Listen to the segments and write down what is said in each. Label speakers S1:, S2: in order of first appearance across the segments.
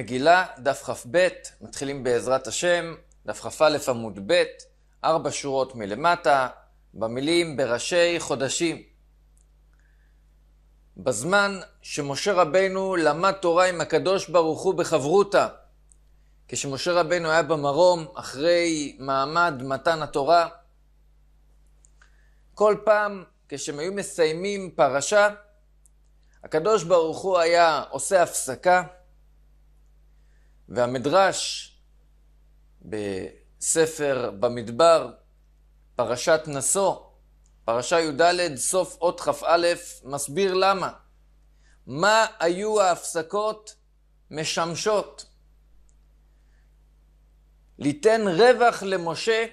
S1: מגילה, דף כ"ב, מתחילים בעזרת השם, דף כ"א עמוד ב', ארבע שורות מלמטה, במילים בראשי חודשים. בזמן שמשה רבנו למד תורה עם הקדוש ברוך הוא בחברותה, כשמשה רבנו היה במרום אחרי מעמד מתן התורה, כל פעם כשהם היו מסיימים פרשה, הקדוש ברוך הוא היה עושה הפסקה, והמדרש בספר במדבר, פרשת נשוא, פרשה י"ד, סוף אות כ"א, מסביר למה. מה היו ההפסקות משמשות? ליתן רווח למשה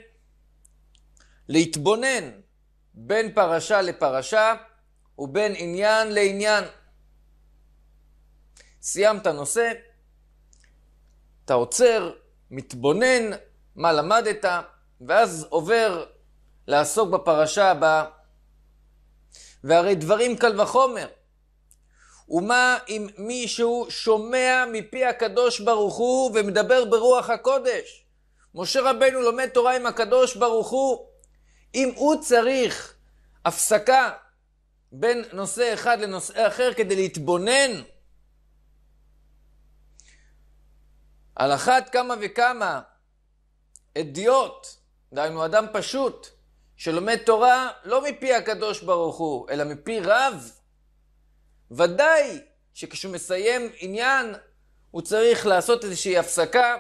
S1: להתבונן בין פרשה לפרשה ובין עניין לעניין. סיימת נושא, אתה עוצר, מתבונן, מה למדת, ואז עובר לעסוק בפרשה הבאה. והרי דברים קל וחומר. ומה אם מישהו שומע מפי הקדוש ברוך הוא ומדבר ברוח הקודש? משה רבנו לומד תורה עם הקדוש ברוך הוא. אם הוא צריך הפסקה בין נושא אחד לנושא אחר כדי להתבונן, על אחת כמה וכמה אדיוט, דהיינו אדם פשוט, שלומד תורה לא מפי הקדוש ברוך הוא, אלא מפי רב, ודאי שכשהוא מסיים עניין, הוא צריך לעשות איזושהי הפסקה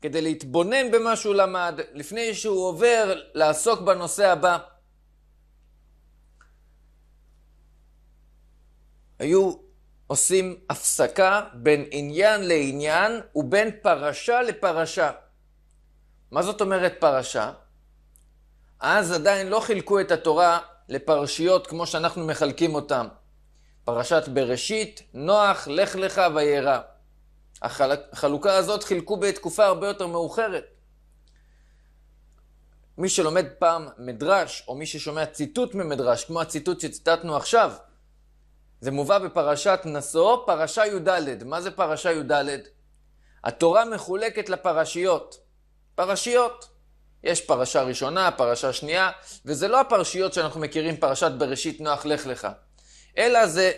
S1: כדי להתבונן במה שהוא למד, לפני שהוא עובר לעסוק בנושא הבא. היו עושים הפסקה בין עניין לעניין ובין פרשה לפרשה. מה זאת אומרת פרשה? אז עדיין לא חילקו את התורה לפרשיות כמו שאנחנו מחלקים אותן. פרשת בראשית, נוח, לך לך וירא. החלוקה הזאת חילקו בתקופה הרבה יותר מאוחרת. מי שלומד פעם מדרש, או מי ששומע ציטוט ממדרש, כמו הציטוט שציטטנו עכשיו, זה מובא בפרשת נשוא, פרשה י"ד. מה זה פרשה י"ד? התורה מחולקת לפרשיות. פרשיות. יש פרשה ראשונה, פרשה שנייה, וזה לא הפרשיות שאנחנו מכירים, פרשת בראשית נוח לך לך, אלא זה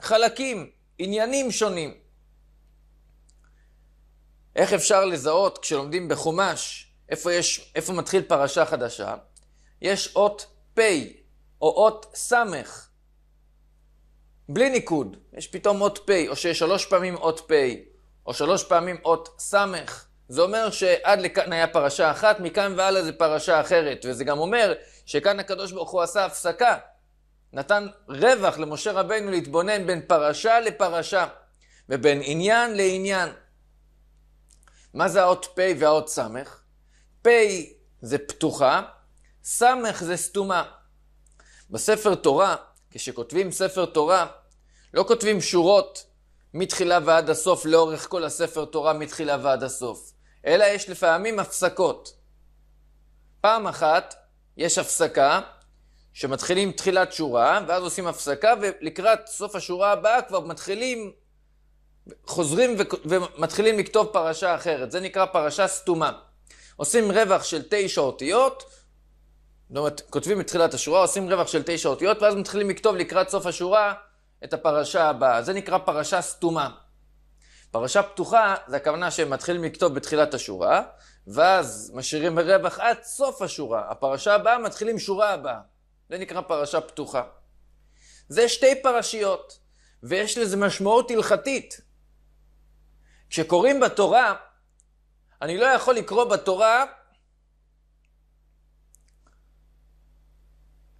S1: חלקים, עניינים שונים. איך אפשר לזהות כשלומדים בחומש, איפה, יש, איפה מתחיל פרשה חדשה? יש אות פ' או אות ס'. בלי ניקוד, יש פתאום אות פ', או שיש שלוש פעמים אות פ', או שלוש פעמים אות ס', זה אומר שעד לכאן היה פרשה אחת, מכאן והלאה זה פרשה אחרת, וזה גם אומר שכאן הקדוש ברוך הוא עשה הפסקה, נתן רווח למשה רבנו להתבונן בין פרשה לפרשה, ובין עניין לעניין. מה זה האות פ' והאות ס'? פ' זה פתוחה, ס' זה סתומה. בספר תורה, כשכותבים ספר תורה, לא כותבים שורות מתחילה ועד הסוף לאורך כל הספר תורה מתחילה ועד הסוף, אלא יש לפעמים הפסקות. פעם אחת יש הפסקה שמתחילים תחילת שורה ואז עושים הפסקה ולקראת סוף השורה הבאה כבר מתחילים, חוזרים ומתחילים לכתוב פרשה אחרת, זה נקרא פרשה סתומה. עושים רווח של תשע אותיות זאת אומרת, כותבים את תחילת השורה, עושים רווח של תשע אותיות, ואז מתחילים לכתוב לקראת סוף השורה את הפרשה הבאה. זה נקרא פרשה סתומה. פרשה פתוחה, זה הכוונה שהם מתחילים לכתוב בתחילת השורה, ואז משאירים רווח עד סוף השורה. הפרשה הבאה מתחילים שורה הבאה. זה נקרא פרשה פתוחה. זה שתי פרשיות, ויש לזה משמעות הלכתית. כשקוראים בתורה, אני לא יכול לקרוא בתורה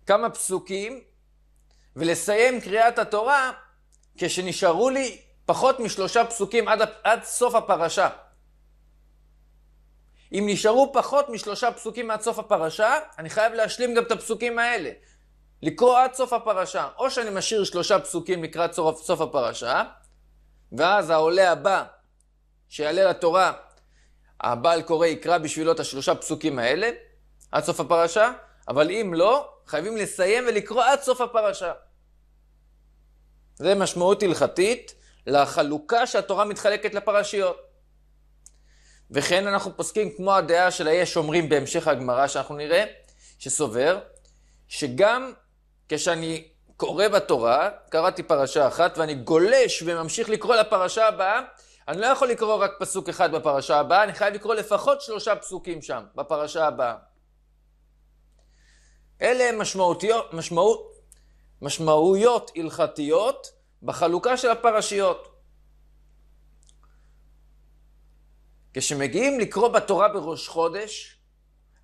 S1: כמה פסוקים ולסיים קריאת התורה כשנשארו לי פחות משלושה פסוקים עד, עד סוף הפרשה. אם נשארו פחות משלושה פסוקים עד סוף הפרשה, אני חייב להשלים גם את הפסוקים האלה. לקרוא עד סוף הפרשה. או שאני משאיר שלושה פסוקים לקראת סוף, סוף הפרשה, ואז העולה הבא שיעלה לתורה, הבעל קורא יקרא בשבילו את השלושה פסוקים האלה, עד סוף הפרשה, אבל אם לא, חייבים לסיים ולקרוא עד סוף הפרשה. זה משמעות הלכתית לחלוקה שהתורה מתחלקת לפרשיות. וכן אנחנו פוסקים כמו הדעה של היש אומרים בהמשך הגמרא שאנחנו נראה, שסובר, שגם כשאני קורא בתורה, קראתי פרשה אחת ואני גולש וממשיך לקרוא לפרשה הבאה, אני לא יכול לקרוא רק פסוק אחד בפרשה הבאה, אני חייב לקרוא לפחות שלושה פסוקים שם, בפרשה הבאה. אלה הן משמעות, משמעויות הלכתיות בחלוקה של הפרשיות. כשמגיעים לקרוא בתורה בראש חודש,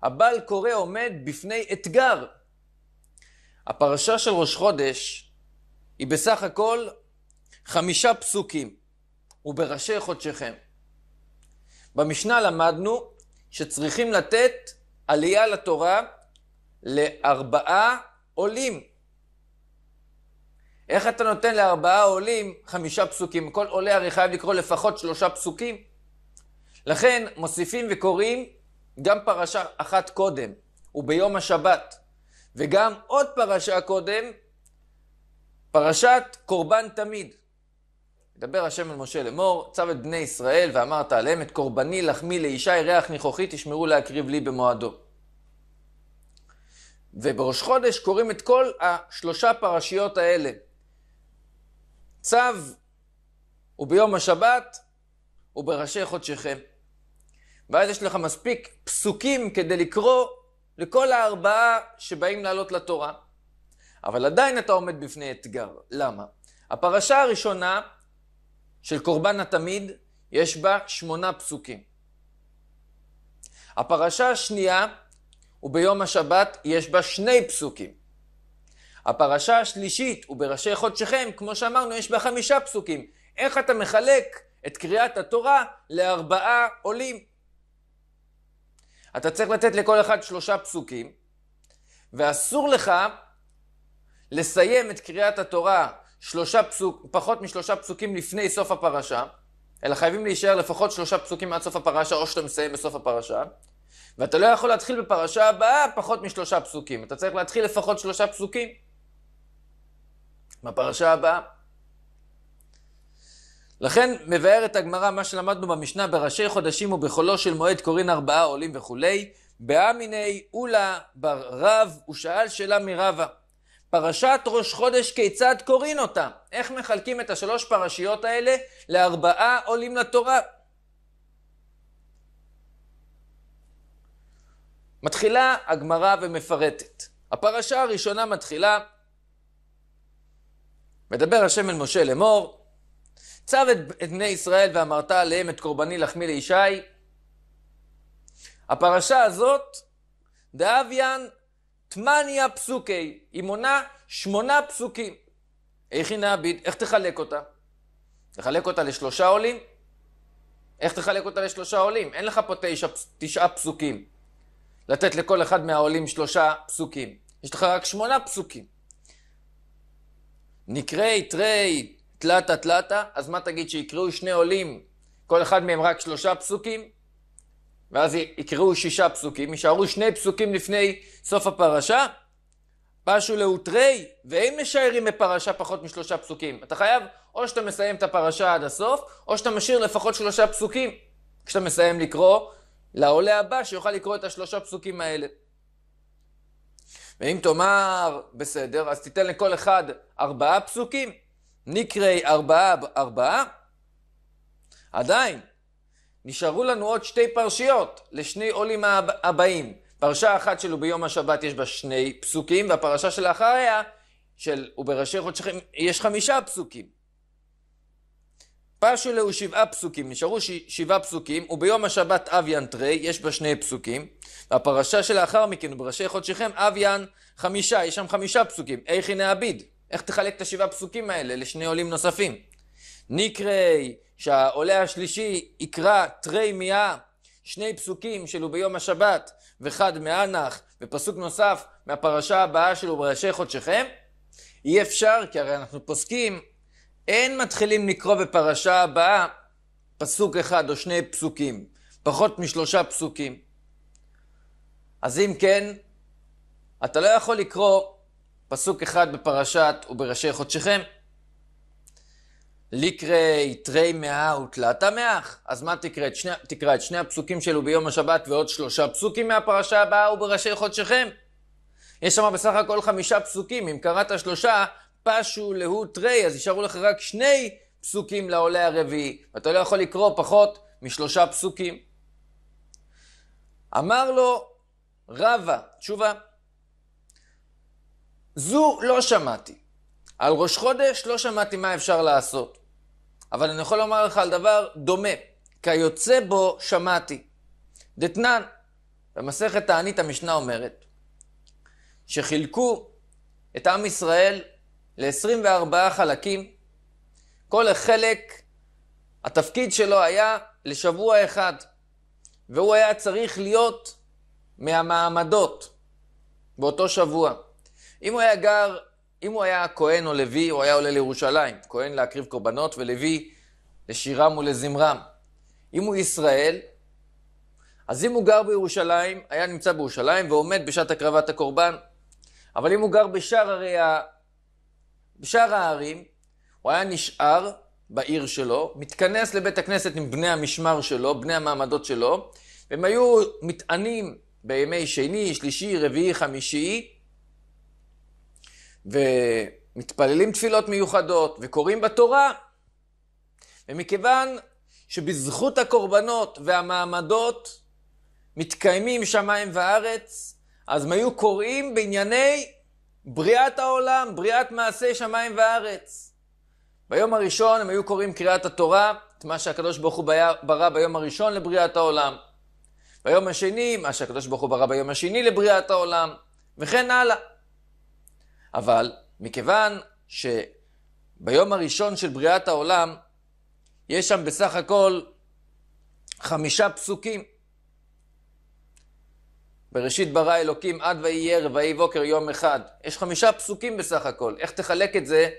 S1: הבעל קורא עומד בפני אתגר. הפרשה של ראש חודש היא בסך הכל חמישה פסוקים, ובראשי חודשיכם. במשנה למדנו שצריכים לתת עלייה לתורה לארבעה עולים. איך אתה נותן לארבעה עולים חמישה פסוקים? כל עולה הרי חייב לקרוא לפחות שלושה פסוקים. לכן מוסיפים וקוראים גם פרשה אחת קודם, וביום השבת, וגם עוד פרשה קודם, פרשת קורבן תמיד. דבר השם אל משה לאמור, צו את בני ישראל, ואמרת עליהם את קורבני לחמי לאישה, ירח ניחוחי, תשמרו להקריב לי במועדו. ובראש חודש קוראים את כל השלושה פרשיות האלה. צו הוא ביום השבת ובראשי חודשיכם. ואז יש לך מספיק פסוקים כדי לקרוא לכל הארבעה שבאים לעלות לתורה. אבל עדיין אתה עומד בפני אתגר. למה? הפרשה הראשונה של קורבן התמיד, יש בה שמונה פסוקים. הפרשה השנייה וביום השבת יש בה שני פסוקים. הפרשה השלישית ובראשי חודשכם, כמו שאמרנו, יש בה חמישה פסוקים. איך אתה מחלק את קריאת התורה לארבעה עולים? אתה צריך לתת לכל אחד שלושה פסוקים, ואסור לך לסיים את קריאת התורה שלושה פסוק, פחות משלושה פסוקים לפני סוף הפרשה, אלא חייבים להישאר לפחות שלושה פסוקים עד סוף הפרשה, או שאתה מסיים בסוף הפרשה. ואתה לא יכול להתחיל בפרשה הבאה פחות משלושה פסוקים. אתה צריך להתחיל לפחות שלושה פסוקים בפרשה הבאה. לכן מבארת הגמרא מה שלמדנו במשנה בראשי חודשים ובחולו של מועד קוראין ארבעה עולים וכולי. באמיני אולה בר רב, הוא שאל שאלה מרבה. פרשת ראש חודש כיצד קוראין אותה? איך מחלקים את השלוש פרשיות האלה לארבעה עולים לתורה? מתחילה הגמרא ומפרטת. הפרשה הראשונה מתחילה, מדבר השם אל משה לאמור, צב את, את בני ישראל ואמרת עליהם את קורבני לחמי לישי. הפרשה הזאת, דאביאן תמניה פסוקי, היא מונה שמונה פסוקים. איך היא נעביד? איך תחלק אותה? תחלק אותה לשלושה עולים? איך תחלק אותה לשלושה עולים? אין לך פה תשע, תשעה פסוקים. לתת לכל אחד מהעולים שלושה פסוקים. יש לך רק שמונה פסוקים. נקרי, תרי, תלתה, תלתה, אז מה תגיד שיקראו שני עולים, כל אחד מהם רק שלושה פסוקים? ואז יקראו שישה פסוקים, יישארו שני פסוקים לפני סוף הפרשה? פשו לאותרי, והם משיירים בפרשה פחות משלושה פסוקים. אתה חייב, או שאתה מסיים את הפרשה עד הסוף, או שאתה משאיר לפחות שלושה פסוקים כשאתה מסיים לקרוא לעולה הבא שיוכל לקרוא את השלושה פסוקים האלה. ואם תאמר, בסדר, אז תיתן לכל אחד ארבעה פסוקים, נקרי ארבעה ארבעה, עדיין, נשארו לנו עוד שתי פרשיות לשני עולים הבאים. פרשה אחת שלו ביום השבת יש בה שני פסוקים, והפרשה שלאחריה, של ובראשי חודשכם, יש חמישה פסוקים. פשלה הוא שבעה פסוקים, נשארו ש... שבעה פסוקים, וביום השבת אביאן תרי, יש בה שני פסוקים. והפרשה שלאחר מכן, בראשי חודשיכם, אביאן חמישה, יש שם חמישה פסוקים. איך הנה אביד? איך תחלק את השבעה פסוקים האלה לשני עולים נוספים? נקרי, שהעולה השלישי יקרא תרי מיה, שני פסוקים שלו ביום השבת, וחד מאנח, ופסוק נוסף מהפרשה הבאה שלו בראשי חודשיכם. אי אפשר, כי הרי אנחנו פוסקים אין מתחילים לקרוא בפרשה הבאה פסוק אחד או שני פסוקים, פחות משלושה פסוקים. אז אם כן, אתה לא יכול לקרוא פסוק אחד בפרשת ובראשי חודשיכם. לקרא יתרי מאה ותלת המאה, אז מה תקרא? את שני, תקרא את שני הפסוקים שלו ביום השבת ועוד שלושה פסוקים מהפרשה הבאה ובראשי חודשיכם. יש שם בסך הכל חמישה פסוקים, אם קראת שלושה, פשו להו תרי, אז יישארו לך רק שני פסוקים לעולה הרביעי, ואתה לא יכול לקרוא פחות משלושה פסוקים. אמר לו רבא, תשובה, זו לא שמעתי. על ראש חודש לא שמעתי מה אפשר לעשות. אבל אני יכול לומר לך על דבר דומה, כיוצא בו שמעתי. דתנן, במסכת תענית המשנה אומרת, שחילקו את עם ישראל ל-24 חלקים. כל החלק, התפקיד שלו היה לשבוע אחד, והוא היה צריך להיות מהמעמדות באותו שבוע. אם הוא היה גר, אם הוא היה כהן או לוי, הוא היה עולה לירושלים. כהן להקריב קורבנות ולוי לשירם ולזמרם. אם הוא ישראל, אז אם הוא גר בירושלים, היה נמצא בירושלים ועומד בשעת הקרבת הקורבן. אבל אם הוא גר בשאר ערי בשאר הערים, הוא היה נשאר בעיר שלו, מתכנס לבית הכנסת עם בני המשמר שלו, בני המעמדות שלו, והם היו מטענים בימי שני, שלישי, רביעי, חמישי, ומתפללים תפילות מיוחדות, וקוראים בתורה. ומכיוון שבזכות הקורבנות והמעמדות מתקיימים שמיים וארץ, אז הם היו קוראים בענייני בריאת העולם, בריאת מעשה שמיים וארץ. ביום הראשון הם היו קוראים קריאת התורה, את מה שהקדוש ברוך הוא ברא ביום הראשון לבריאת העולם. ביום השני, מה שהקדוש ברוך הוא ברא ביום השני לבריאת העולם, וכן הלאה. אבל מכיוון שביום הראשון של בריאת העולם, יש שם בסך הכל חמישה פסוקים. בראשית ברא אלוקים עד ויהי ערב ויהי בוקר יום אחד. יש חמישה פסוקים בסך הכל. איך תחלק את זה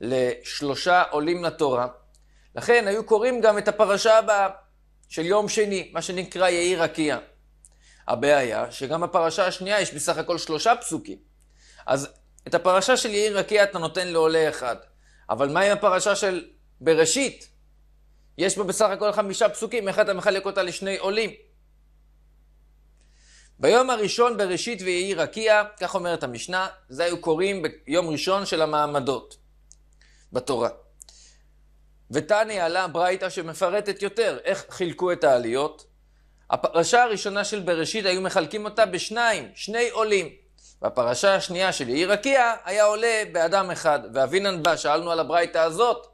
S1: לשלושה עולים לתורה? לכן היו קוראים גם את הפרשה הבאה של יום שני, מה שנקרא יאיר רקיע. הבעיה שגם בפרשה השנייה יש בסך הכל שלושה פסוקים. אז את הפרשה של יאיר רקיע אתה נותן לעולה אחד. אבל מה עם הפרשה של בראשית? יש בה בסך הכל חמישה פסוקים, איך אתה מחלק אותה לשני עולים? ביום הראשון בראשית ויהי רקיע, כך אומרת המשנה, זה היו קוראים ביום ראשון של המעמדות בתורה. ותני עלה ברייתא שמפרטת יותר איך חילקו את העליות. הפרשה הראשונה של בראשית היו מחלקים אותה בשניים, שני עולים. והפרשה השנייה של יהי רקיע היה עולה באדם אחד. ואבינן בה, שאלנו על הברייתא הזאת,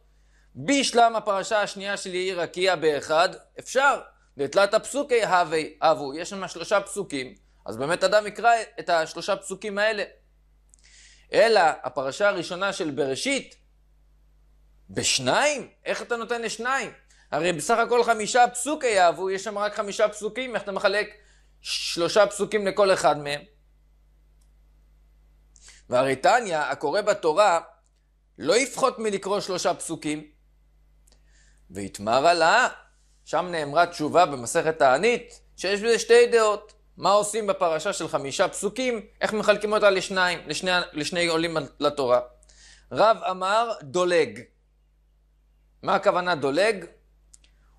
S1: בשלם הפרשה השנייה של יהי רקיע באחד, אפשר, דתלתא הפסוקי הווי אבו, יש שם שלושה פסוקים, אז באמת אדם יקרא את השלושה פסוקים האלה. אלא הפרשה הראשונה של בראשית, בשניים? איך אתה נותן לשניים? הרי בסך הכל חמישה פסוקי אבו, יש שם רק חמישה פסוקים, איך אתה מחלק שלושה פסוקים לכל אחד מהם? והרי תניא, הקורא בתורה, לא יפחות מלקרוא שלושה פסוקים, ויתמר עלה שם נאמרה תשובה במסכת תענית, שיש בזה שתי דעות. מה עושים בפרשה של חמישה פסוקים, איך מחלקים אותה לשניים, לשני, לשני עולים לתורה. רב אמר דולג. מה הכוונה דולג?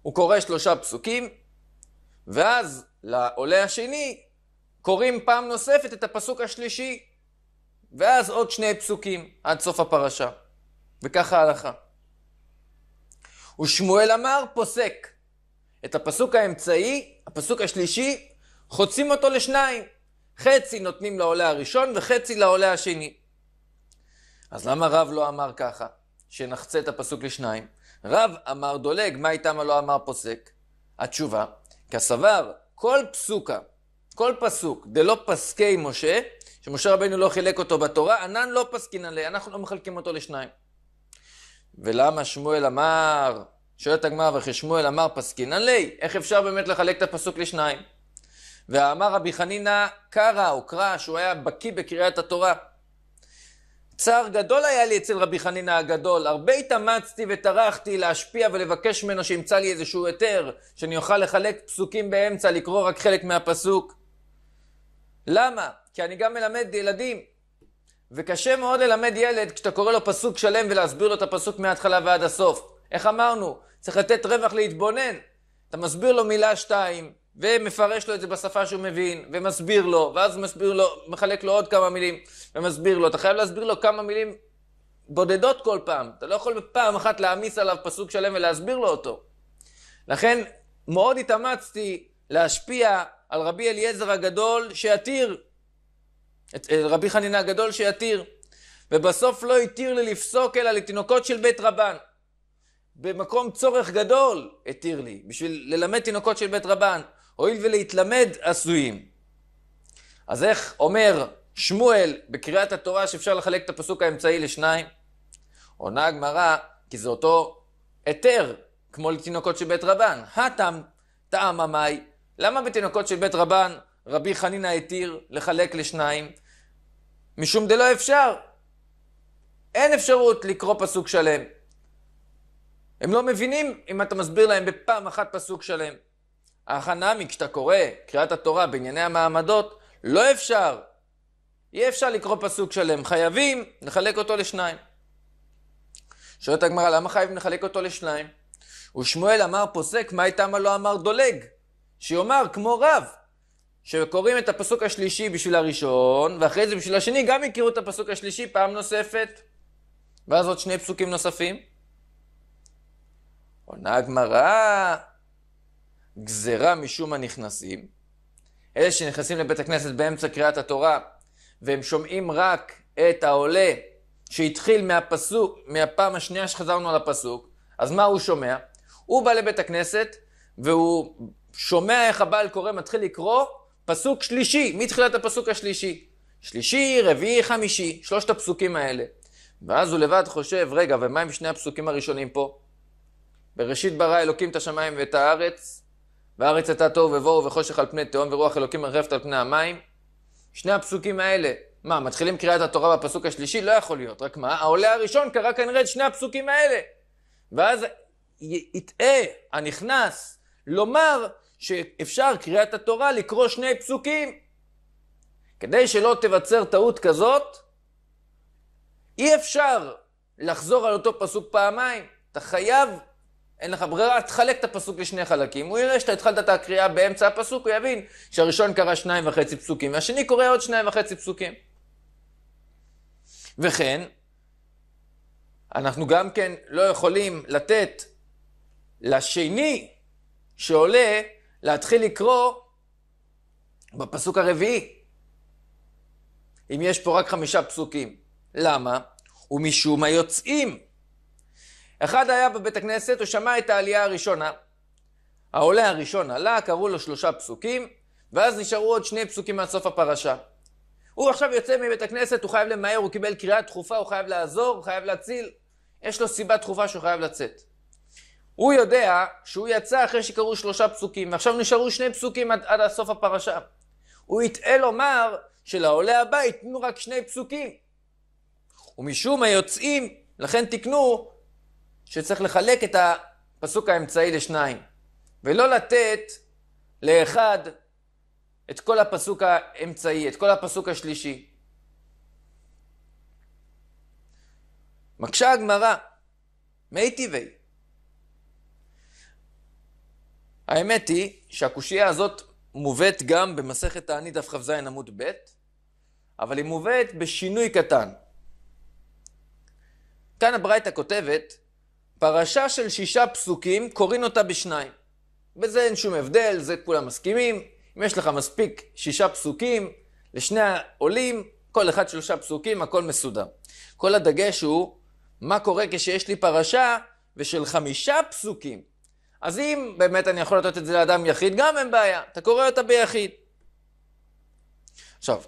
S1: הוא קורא שלושה פסוקים, ואז לעולה השני קוראים פעם נוספת את הפסוק השלישי, ואז עוד שני פסוקים עד סוף הפרשה. וככה ההלכה. ושמואל אמר פוסק. את הפסוק האמצעי, הפסוק השלישי, חוצים אותו לשניים. חצי נותנים לעולה הראשון וחצי לעולה השני. אז למה רב לא אמר ככה, שנחצה את הפסוק לשניים? רב אמר דולג, מה איתם הלא אמר פוסק? התשובה, כסבר, כל פסוקה, כל פסוק, דלא פסקי משה, שמשה רבנו לא חילק אותו בתורה, ענן לא פסקינן ליה, אנחנו לא מחלקים אותו לשניים. ולמה שמואל אמר, שואלת הגמרא, וכי שמואל אמר פסקינן לי, איך אפשר באמת לחלק את הפסוק לשניים? ואמר רבי חנינא קרא או קרא, שהוא היה בקיא בקריאת התורה. צער גדול היה לי אצל רבי חנינא הגדול, הרבה התאמצתי וטרחתי להשפיע ולבקש ממנו שימצא לי איזשהו היתר, שאני אוכל לחלק פסוקים באמצע, לקרוא רק חלק מהפסוק. למה? כי אני גם מלמד ילדים, וקשה מאוד ללמד ילד כשאתה קורא לו פסוק שלם ולהסביר לו את הפסוק מההתחלה ועד הסוף. איך אמרנו? צריך לתת רווח להתבונן. אתה מסביר לו מילה שתיים, ומפרש לו את זה בשפה שהוא מבין, ומסביר לו, ואז מסביר לו, מחלק לו עוד כמה מילים, ומסביר לו. אתה חייב להסביר לו כמה מילים בודדות כל פעם. אתה לא יכול פעם אחת להעמיס עליו פסוק שלם ולהסביר לו אותו. לכן, מאוד התאמצתי להשפיע על רבי אליעזר הגדול שיתיר, את, את אה, רבי חנינה הגדול שיתיר, ובסוף לא התיר לי לפסוק אלא לתינוקות של בית רבן. במקום צורך גדול התיר לי, בשביל ללמד תינוקות של בית רבן, הואיל ולהתלמד עשויים. אז איך אומר שמואל בקריאת התורה שאפשר לחלק את הפסוק האמצעי לשניים? עונה הגמרא, כי זה אותו היתר, כמו לתינוקות של בית רבן. הטם, טעם המאי. למה בתינוקות של בית רבן רבי חנינא התיר לחלק לשניים? משום דלא אפשר. אין אפשרות לקרוא פסוק שלם. הם לא מבינים אם אתה מסביר להם בפעם אחת פסוק שלם. אך הנמי, כשאתה קורא קריאת התורה בענייני המעמדות, לא אפשר. אי אפשר לקרוא פסוק שלם, חייבים לחלק אותו לשניים. שואלת הגמרא, למה חייבים לחלק אותו לשניים? ושמואל אמר פוסק, מה איתה מה לא אמר דולג? שיאמר כמו רב, שקוראים את הפסוק השלישי בשביל הראשון, ואחרי זה בשביל השני גם יכירו את הפסוק השלישי פעם נוספת. ואז עוד שני פסוקים נוספים. עונה הגמרא, גזרה משום הנכנסים. אלה שנכנסים לבית הכנסת באמצע קריאת התורה, והם שומעים רק את העולה שהתחיל מהפסוק, מהפעם השנייה שחזרנו על הפסוק, אז מה הוא שומע? הוא בא לבית הכנסת, והוא שומע איך הבעל קורא, מתחיל לקרוא פסוק שלישי, מתחילת הפסוק השלישי. שלישי, רביעי, חמישי, שלושת הפסוקים האלה. ואז הוא לבד חושב, רגע, ומה עם שני הפסוקים הראשונים פה? בראשית ברא אלוקים את השמיים ואת הארץ, והארץ הייתה תוהו ובוהו וחושך על פני תהום ורוח אלוקים מרחפת על פני המים. שני הפסוקים האלה, מה, מתחילים קריאת התורה בפסוק השלישי? לא יכול להיות, רק מה, העולה הראשון קרא כנראה את שני הפסוקים האלה. ואז יטעה הנכנס לומר שאפשר קריאת התורה לקרוא שני פסוקים. כדי שלא תיווצר טעות כזאת, אי אפשר לחזור על אותו פסוק פעמיים. אתה חייב אין לך ברירה, תחלק את הפסוק לשני חלקים. הוא יראה שאתה התחלת את הקריאה באמצע הפסוק, הוא יבין שהראשון קרא שניים וחצי פסוקים, והשני קורא עוד שניים וחצי פסוקים. וכן, אנחנו גם כן לא יכולים לתת לשני שעולה להתחיל לקרוא בפסוק הרביעי. אם יש פה רק חמישה פסוקים. למה? ומשום היוצאים אחד היה בבית הכנסת, הוא שמע את העלייה הראשונה. העולה הראשון עלה, קראו לו שלושה פסוקים, ואז נשארו עוד שני פסוקים עד סוף הפרשה. הוא עכשיו יוצא מבית הכנסת, הוא חייב למהר, הוא קיבל קריאה דחופה, הוא חייב לעזור, הוא חייב להציל. יש לו סיבה דחופה שהוא חייב לצאת. הוא יודע שהוא יצא אחרי שקראו שלושה פסוקים, ועכשיו נשארו שני פסוקים עד, עד סוף הפרשה. הוא יטעה לומר שלעולה הבא ייתנו רק שני פסוקים. ומשום היוצאים, לכן תקנו שצריך לחלק את הפסוק האמצעי לשניים, ולא לתת לאחד את כל הפסוק האמצעי, את כל הפסוק השלישי. מקשה הגמרא, מי טבעי? האמת היא שהקושייה הזאת מובאת גם במסכת תענית דף כ"ז עמוד ב', אבל היא מובאת בשינוי קטן. כאן הברייתא כותבת פרשה של שישה פסוקים, קוראים אותה בשניים. בזה אין שום הבדל, זה כולם מסכימים. אם יש לך מספיק שישה פסוקים לשני העולים, כל אחד שלושה פסוקים, הכל מסודר. כל הדגש הוא, מה קורה כשיש לי פרשה ושל חמישה פסוקים. אז אם באמת אני יכול לתת את זה לאדם יחיד, גם אין בעיה, אתה קורא אותה ביחיד. עכשיו,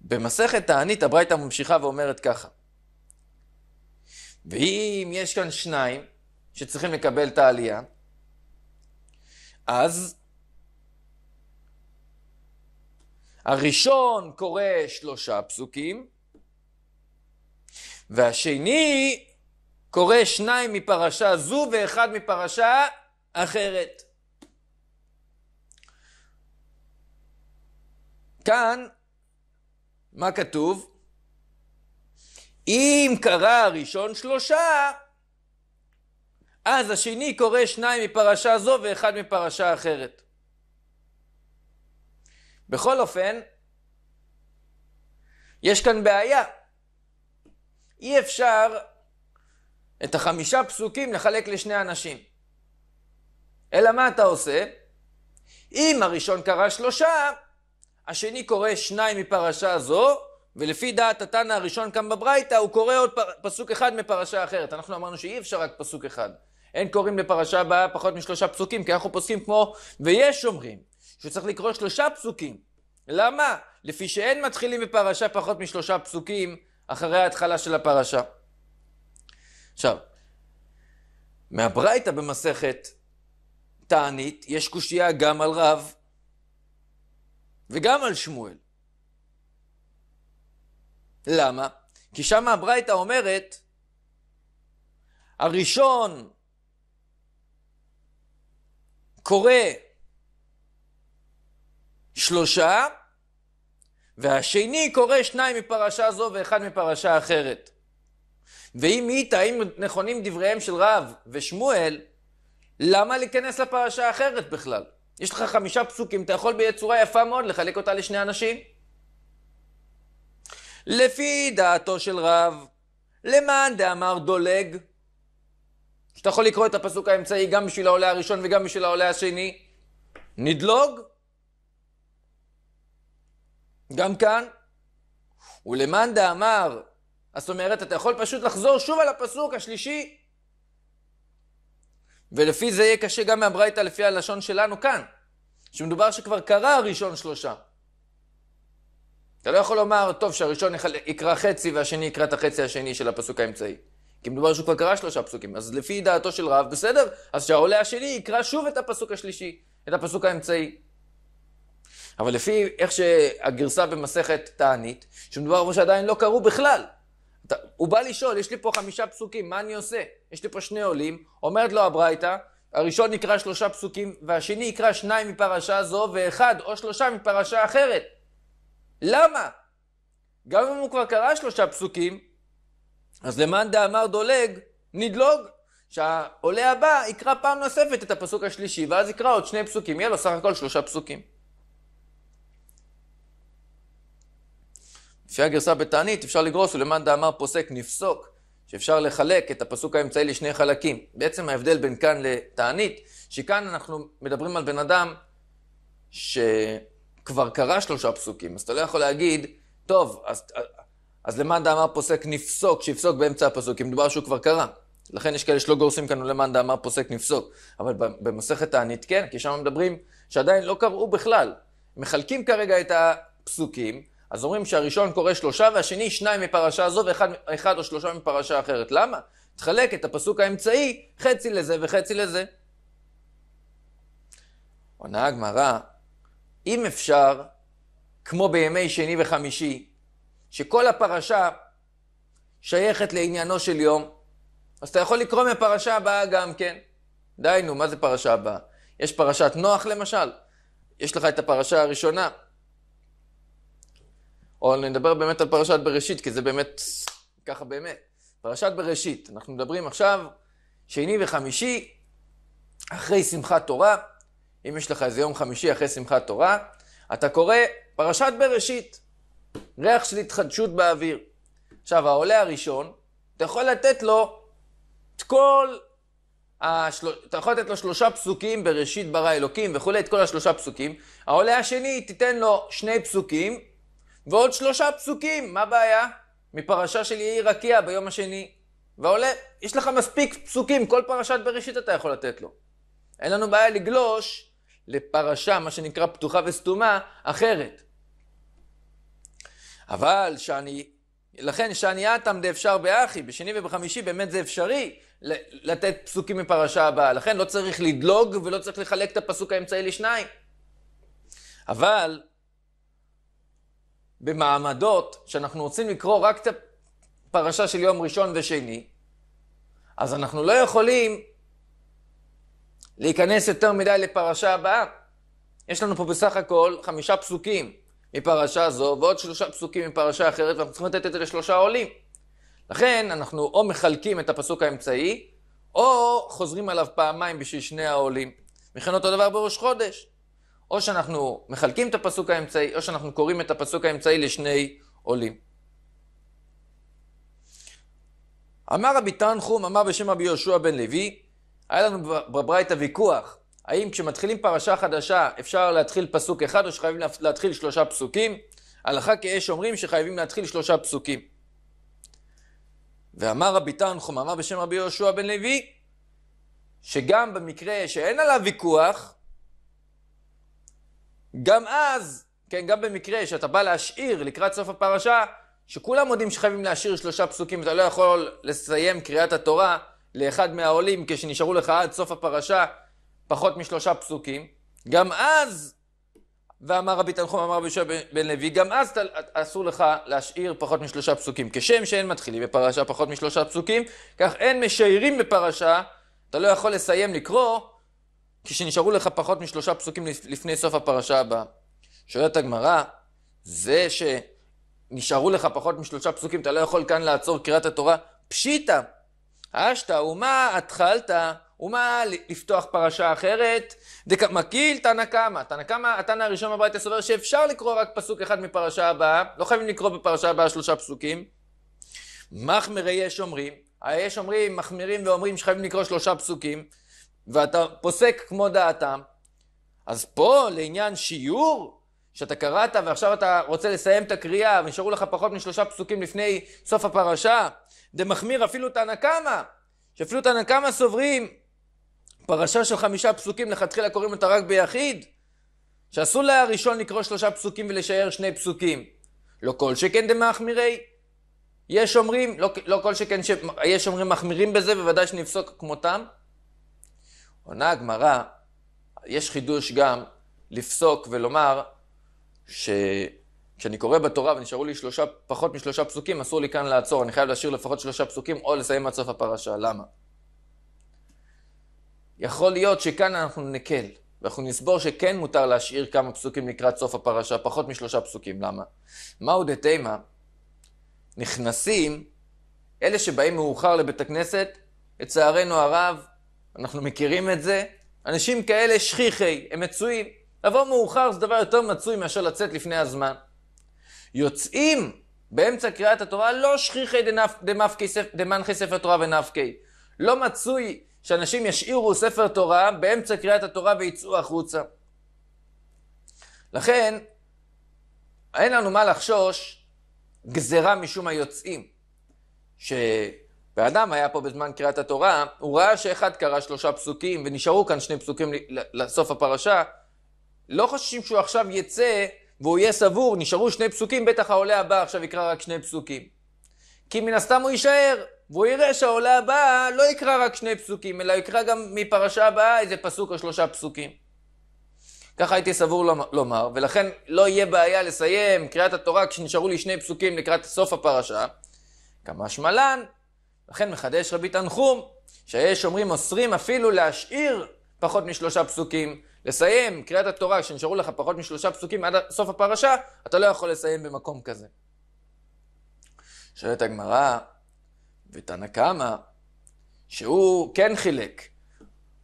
S1: במסכת תענית הברייתא ממשיכה ואומרת ככה, ואם יש כאן שניים שצריכים לקבל את העלייה, אז הראשון קורא שלושה פסוקים, והשני קורא שניים מפרשה זו ואחד מפרשה אחרת. כאן, מה כתוב? אם קרא הראשון שלושה, אז השני קורא שניים מפרשה זו ואחד מפרשה אחרת. בכל אופן, יש כאן בעיה. אי אפשר את החמישה פסוקים לחלק לשני אנשים. אלא מה אתה עושה? אם הראשון קרא שלושה, השני קורא שניים מפרשה זו ולפי דעת התנא הראשון כאן בברייתא, הוא קורא עוד פסוק אחד מפרשה אחרת. אנחנו אמרנו שאי אפשר רק פסוק אחד. אין קוראים לפרשה הבאה פחות משלושה פסוקים, כי אנחנו פוסקים כמו, ויש אומרים, שצריך לקרוא שלושה פסוקים. למה? לפי שאין מתחילים בפרשה פחות משלושה פסוקים אחרי ההתחלה של הפרשה. עכשיו, מהברייתא במסכת תענית, יש קושייה גם על רב וגם על שמואל. למה? כי שם הברייתא אומרת, הראשון קורא שלושה, והשני קורא שניים מפרשה זו ואחד מפרשה אחרת. ואם איתה, אם נכונים דבריהם של רב ושמואל, למה להיכנס לפרשה אחרת בכלל? יש לך חמישה פסוקים, אתה יכול בצורה יפה מאוד לחלק אותה לשני אנשים. לפי דעתו של רב, למען דאמר דולג, שאתה יכול לקרוא את הפסוק האמצעי גם בשביל העולה הראשון וגם בשביל העולה השני, נדלוג. גם כאן. ולמאן דאמר, זאת אומרת, אתה יכול פשוט לחזור שוב על הפסוק השלישי. ולפי זה יהיה קשה גם מהברייתא לפי הלשון שלנו כאן, שמדובר שכבר קרה הראשון שלושה. אתה לא יכול לומר, טוב, שהראשון יקרא חצי והשני יקרא את החצי השני של הפסוק האמצעי. כי מדובר שהוא כבר קרא שלושה פסוקים. אז לפי דעתו של רב, בסדר, אז שהעולה השני יקרא שוב את הפסוק השלישי, את הפסוק האמצעי. אבל לפי איך שהגרסה במסכת תענית, שמדובר בו שעדיין לא קראו בכלל. אתה, הוא בא לשאול, יש לי פה חמישה פסוקים, מה אני עושה? יש לי פה שני עולים, אומרת לו הברייתא, הראשון יקרא שלושה פסוקים, והשני יקרא שניים מפרשה זו, ואחד או שלושה מפרשה אחרת. למה? גם אם הוא כבר קרא שלושה פסוקים, אז למאן דאמר דולג, נדלוג. שהעולה הבא יקרא פעם נוספת את הפסוק השלישי, ואז יקרא עוד שני פסוקים, יהיה לו סך הכל שלושה פסוקים. לפי הגרסה בתענית אפשר לגרוס ולמאן דאמר פוסק נפסוק, שאפשר לחלק את הפסוק האמצעי לשני חלקים. בעצם ההבדל בין כאן לתענית, שכאן אנחנו מדברים על בן אדם ש... כבר קרא שלושה פסוקים, אז אתה לא יכול להגיד, טוב, אז, אז למאן דאמר פוסק נפסוק, שיפסוק באמצע הפסוק, כי מדובר שהוא כבר קרא. לכן יש כאלה שלא גורסים כאן למאן דאמר פוסק נפסוק. אבל במסכת הענית כן, כי שם מדברים שעדיין לא קראו בכלל. מחלקים כרגע את הפסוקים, אז אומרים שהראשון קורא שלושה והשני שניים מפרשה זו ואחד או שלושה מפרשה אחרת. למה? תחלק את הפסוק האמצעי חצי לזה וחצי לזה. עונה הגמרא, אם אפשר, כמו בימי שני וחמישי, שכל הפרשה שייכת לעניינו של יום, אז אתה יכול לקרוא מהפרשה הבאה גם כן. דהיינו, מה זה פרשה הבאה? יש פרשת נוח למשל, יש לך את הפרשה הראשונה. או נדבר באמת על פרשת בראשית, כי זה באמת, ככה באמת. פרשת בראשית, אנחנו מדברים עכשיו, שני וחמישי, אחרי שמחת תורה, אם יש לך איזה יום חמישי אחרי שמחת תורה, אתה קורא פרשת בראשית, ריח של התחדשות באוויר. עכשיו, העולה הראשון, אתה יכול לתת לו את כל... השל... אתה יכול לתת לו שלושה פסוקים בראשית ברא אלוקים וכולי, את כל השלושה פסוקים. העולה השני, תיתן לו שני פסוקים ועוד שלושה פסוקים, מה הבעיה? מפרשה של יאיר רקיע ביום השני. והעולה, יש לך מספיק פסוקים, כל פרשת בראשית אתה יכול לתת לו. אין לנו בעיה לגלוש לפרשה, מה שנקרא פתוחה וסתומה, אחרת. אבל שאני, לכן שאני שענייתם דאפשר באחי, בשני ובחמישי באמת זה אפשרי לתת פסוקים מפרשה הבאה. לכן לא צריך לדלוג ולא צריך לחלק את הפסוק האמצעי לשניים. אבל במעמדות שאנחנו רוצים לקרוא רק את הפרשה של יום ראשון ושני, אז אנחנו לא יכולים להיכנס יותר מדי לפרשה הבאה. יש לנו פה בסך הכל חמישה פסוקים מפרשה זו ועוד שלושה פסוקים מפרשה אחרת ואנחנו צריכים לתת את זה לשלושה עולים. לכן אנחנו או מחלקים את הפסוק האמצעי או חוזרים עליו פעמיים בשביל שני העולים. וכן אותו דבר בראש חודש. או שאנחנו מחלקים את הפסוק האמצעי או שאנחנו קוראים את הפסוק האמצעי לשני עולים. אמר רבי תנחום, אמר בשם רבי יהושע בן לוי, היה לנו בברייתא ויכוח, האם כשמתחילים פרשה חדשה אפשר להתחיל פסוק אחד או שחייבים להתחיל שלושה פסוקים? הלכה כאש אומרים שחייבים להתחיל שלושה פסוקים. ואמר רבי תנחום, אמר בשם רבי יהושע בן לוי, שגם במקרה שאין עליו ויכוח, גם אז, כן, גם במקרה שאתה בא להשאיר לקראת סוף הפרשה, שכולם יודעים שחייבים להשאיר שלושה פסוקים, אתה לא יכול לסיים קריאת התורה לאחד מהעולים כשנשארו לך עד סוף הפרשה פחות משלושה פסוקים, גם אז, ואמר רבי תנחום, אמר רבי יהושע בן לוי, גם אז ת, אסור לך להשאיר פחות משלושה פסוקים. כשם שאין מתחילים בפרשה פחות משלושה פסוקים, כך אין משיירים בפרשה, אתה לא יכול לסיים לקרוא כשנשארו לך פחות משלושה פסוקים לפני סוף הפרשה הבאה. שואלת הגמרא, זה שנשארו לך פחות משלושה פסוקים, אתה לא יכול כאן לעצור קריאת התורה? פשיטא, אשתא ומה התחלת? ומה לפתוח פרשה אחרת? דקמקיל תנא קמא. תנא קמא, התנא הראשון בברייתא סובר שאפשר לקרוא רק פסוק אחד מפרשה הבאה, לא חייבים לקרוא בפרשה הבאה שלושה פסוקים. מחמרי יש אומרים, היש אומרים, מחמירים ואומרים שחייבים לקרוא שלושה פסוקים, ואתה פוסק כמו דעתם. אז פה לעניין שיעור, שאתה קראת ועכשיו אתה רוצה לסיים את הקריאה ונשארו לך פחות משלושה פסוקים לפני סוף הפרשה, זה מחמיר אפילו תנא קמא, שאפילו תנא קמא סוברים פרשה של חמישה פסוקים, לכתחילה קוראים אותה רק ביחיד, שאסור לראשון לקרוא שלושה פסוקים ולשער שני פסוקים. לא כל שכן דמחמירי. יש אומרים, לא, לא כל שכן, ש... יש אומרים מחמירים בזה, בוודאי שנפסוק כמותם. עונה הגמרא, יש חידוש גם לפסוק ולומר שכשאני קורא בתורה ונשארו לי שלושה, פחות משלושה פסוקים, אסור לי כאן לעצור, אני חייב להשאיר לפחות שלושה פסוקים או לסיים עד סוף הפרשה, למה? יכול להיות שכאן אנחנו נקל, ואנחנו נסבור שכן מותר להשאיר כמה פסוקים לקראת סוף הפרשה, פחות משלושה פסוקים, למה? מהו דתימה? נכנסים, אלה שבאים מאוחר לבית הכנסת, לצערנו הרב, אנחנו מכירים את זה, אנשים כאלה שכיחי, הם מצויים. לבוא מאוחר זה דבר יותר מצוי מאשר לצאת לפני הזמן. יוצאים באמצע קריאת התורה לא שכיחי דמנחי ספר תורה ונפקי. לא מצוי שאנשים ישאירו ספר תורה באמצע קריאת התורה ויצאו החוצה. לכן, אין לנו מה לחשוש גזרה משום היוצאים. שבן היה פה בזמן קריאת התורה, הוא ראה שאחד קרא שלושה פסוקים ונשארו כאן שני פסוקים לסוף הפרשה, לא חוששים שהוא עכשיו יצא והוא יהיה סבור, נשארו שני פסוקים, בטח העולה הבא עכשיו יקרא רק שני פסוקים. כי מן הסתם הוא יישאר, והוא יראה שהעולה הבאה לא יקרא רק שני פסוקים, אלא יקרא גם מפרשה הבאה איזה פסוק או שלושה פסוקים. ככה הייתי סבור לומר, ולכן לא יהיה בעיה לסיים קריאת התורה כשנשארו לי שני פסוקים לקראת סוף הפרשה. כמה שמלן, לכן מחדש רבי תנחום, שיש אומרים אוסרים אפילו להשאיר פחות משלושה פסוקים, לסיים קריאת התורה שנשארו לך פחות משלושה פסוקים עד סוף הפרשה, אתה לא יכול לסיים במקום כזה. שואלת הגמרא, ותנא קמא, שהוא כן חילק.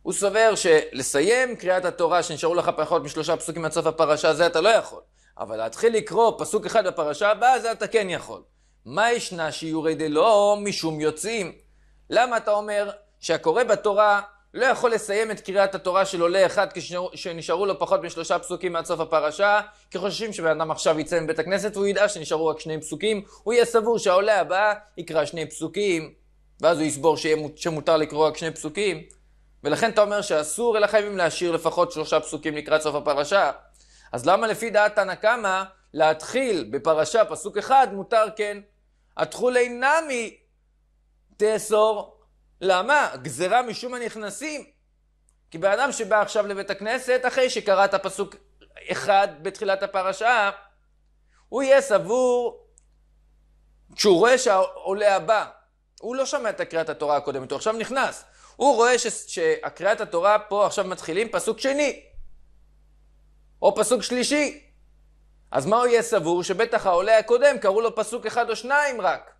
S1: הוא סובר שלסיים קריאת התורה שנשארו לך פחות משלושה פסוקים עד סוף הפרשה, זה אתה לא יכול. אבל להתחיל לקרוא פסוק אחד בפרשה הבאה, זה אתה כן יכול. מה ישנה שיעורי דלא משום יוצאים? למה אתה אומר שהקורא בתורה לא יכול לסיים את קריאת התורה של עולה אחד כשנשארו לו פחות משלושה פסוקים עד סוף הפרשה, כי חוששים שבן אדם עכשיו יצא מבית הכנסת והוא ידע שנשארו רק שני פסוקים, הוא יהיה סבור שהעולה הבא יקרא שני פסוקים, ואז הוא יסבור שמותר לקרוא רק שני פסוקים, ולכן אתה אומר שאסור אלא חייבים להשאיר לפחות שלושה פסוקים לקראת סוף הפרשה. אז למה לפי דעת תנא קמא להתחיל בפרשה פסוק אחד מותר כן? התחולי נמי תאסור למה? גזרה משום הנכנסים. כי בן אדם שבא עכשיו לבית הכנסת, אחרי שקרא את הפסוק אחד בתחילת הפרשה, הוא יהיה סבור, כשהוא רואה שהעולה הבא, הוא לא שומע את הקריאת התורה הקודמת, הוא עכשיו נכנס. הוא רואה ש... שהקריאת התורה פה עכשיו מתחילים פסוק שני, או פסוק שלישי. אז מה הוא יהיה סבור? שבטח העולה הקודם קראו לו פסוק אחד או שניים רק.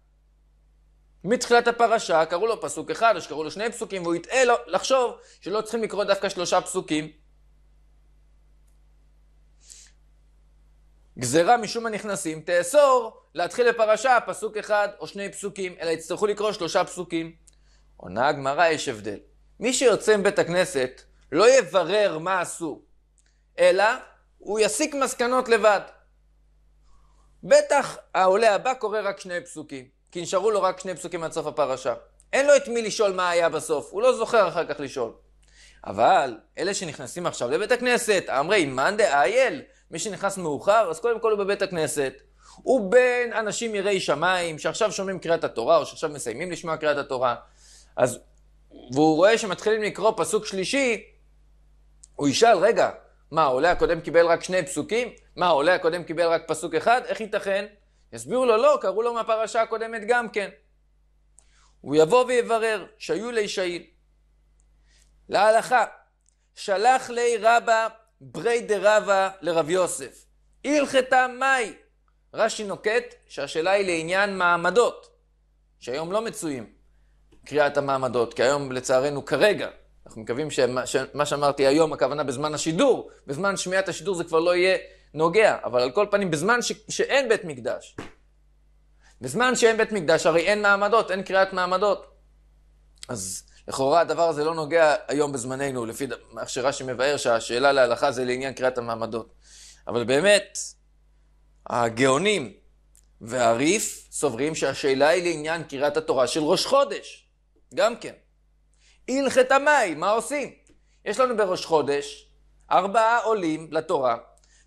S1: מתחילת הפרשה קראו לו פסוק אחד, או שקראו לו שני פסוקים, והוא יטעה לחשוב שלא צריכים לקרוא דווקא שלושה פסוקים. גזירה משום הנכנסים תאסור להתחיל בפרשה פסוק אחד או שני פסוקים, אלא יצטרכו לקרוא שלושה פסוקים. עונה הגמרא, יש הבדל. מי שיוצא מבית הכנסת לא יברר מה עשו, אלא הוא יסיק מסקנות לבד. בטח העולה הבא קורא רק שני פסוקים. כי נשארו לו רק שני פסוקים עד סוף הפרשה. אין לו את מי לשאול מה היה בסוף, הוא לא זוכר אחר כך לשאול. אבל אלה שנכנסים עכשיו לבית הכנסת, אמרי מאן דאייל, מי שנכנס מאוחר, אז קודם כל הוא בבית הכנסת. הוא בין אנשים יראי שמיים, שעכשיו שומעים קריאת התורה, או שעכשיו מסיימים לשמוע קריאת התורה, אז, והוא רואה שמתחילים לקרוא פסוק שלישי, הוא ישאל, רגע, מה, העולה הקודם קיבל רק שני פסוקים? מה, העולה הקודם קיבל רק פסוק אחד? איך ייתכן? יסבירו לו, לא, קראו לו מהפרשה הקודמת גם כן. הוא יבוא ויברר שהיו לי שאיל. להלכה, שלח לי רבא ברי דה דרבא לרב יוסף. הלכתה מאי. רש"י נוקט שהשאלה היא לעניין מעמדות, שהיום לא מצויים קריאת המעמדות, כי היום לצערנו כרגע, אנחנו מקווים שמה, שמה שאמרתי היום, הכוונה בזמן השידור, בזמן שמיעת השידור זה כבר לא יהיה נוגע, אבל על כל פנים, בזמן ש... שאין בית מקדש, בזמן שאין בית מקדש, הרי אין מעמדות, אין קריאת מעמדות. אז לכאורה הדבר הזה לא נוגע היום בזמננו, לפי מה שרש"י מבאר שהשאלה להלכה זה לעניין קריאת המעמדות. אבל באמת, הגאונים והריף סוברים שהשאלה היא לעניין קריאת התורה של ראש חודש, גם כן. הלכת המים, מה עושים? יש לנו בראש חודש ארבעה עולים לתורה,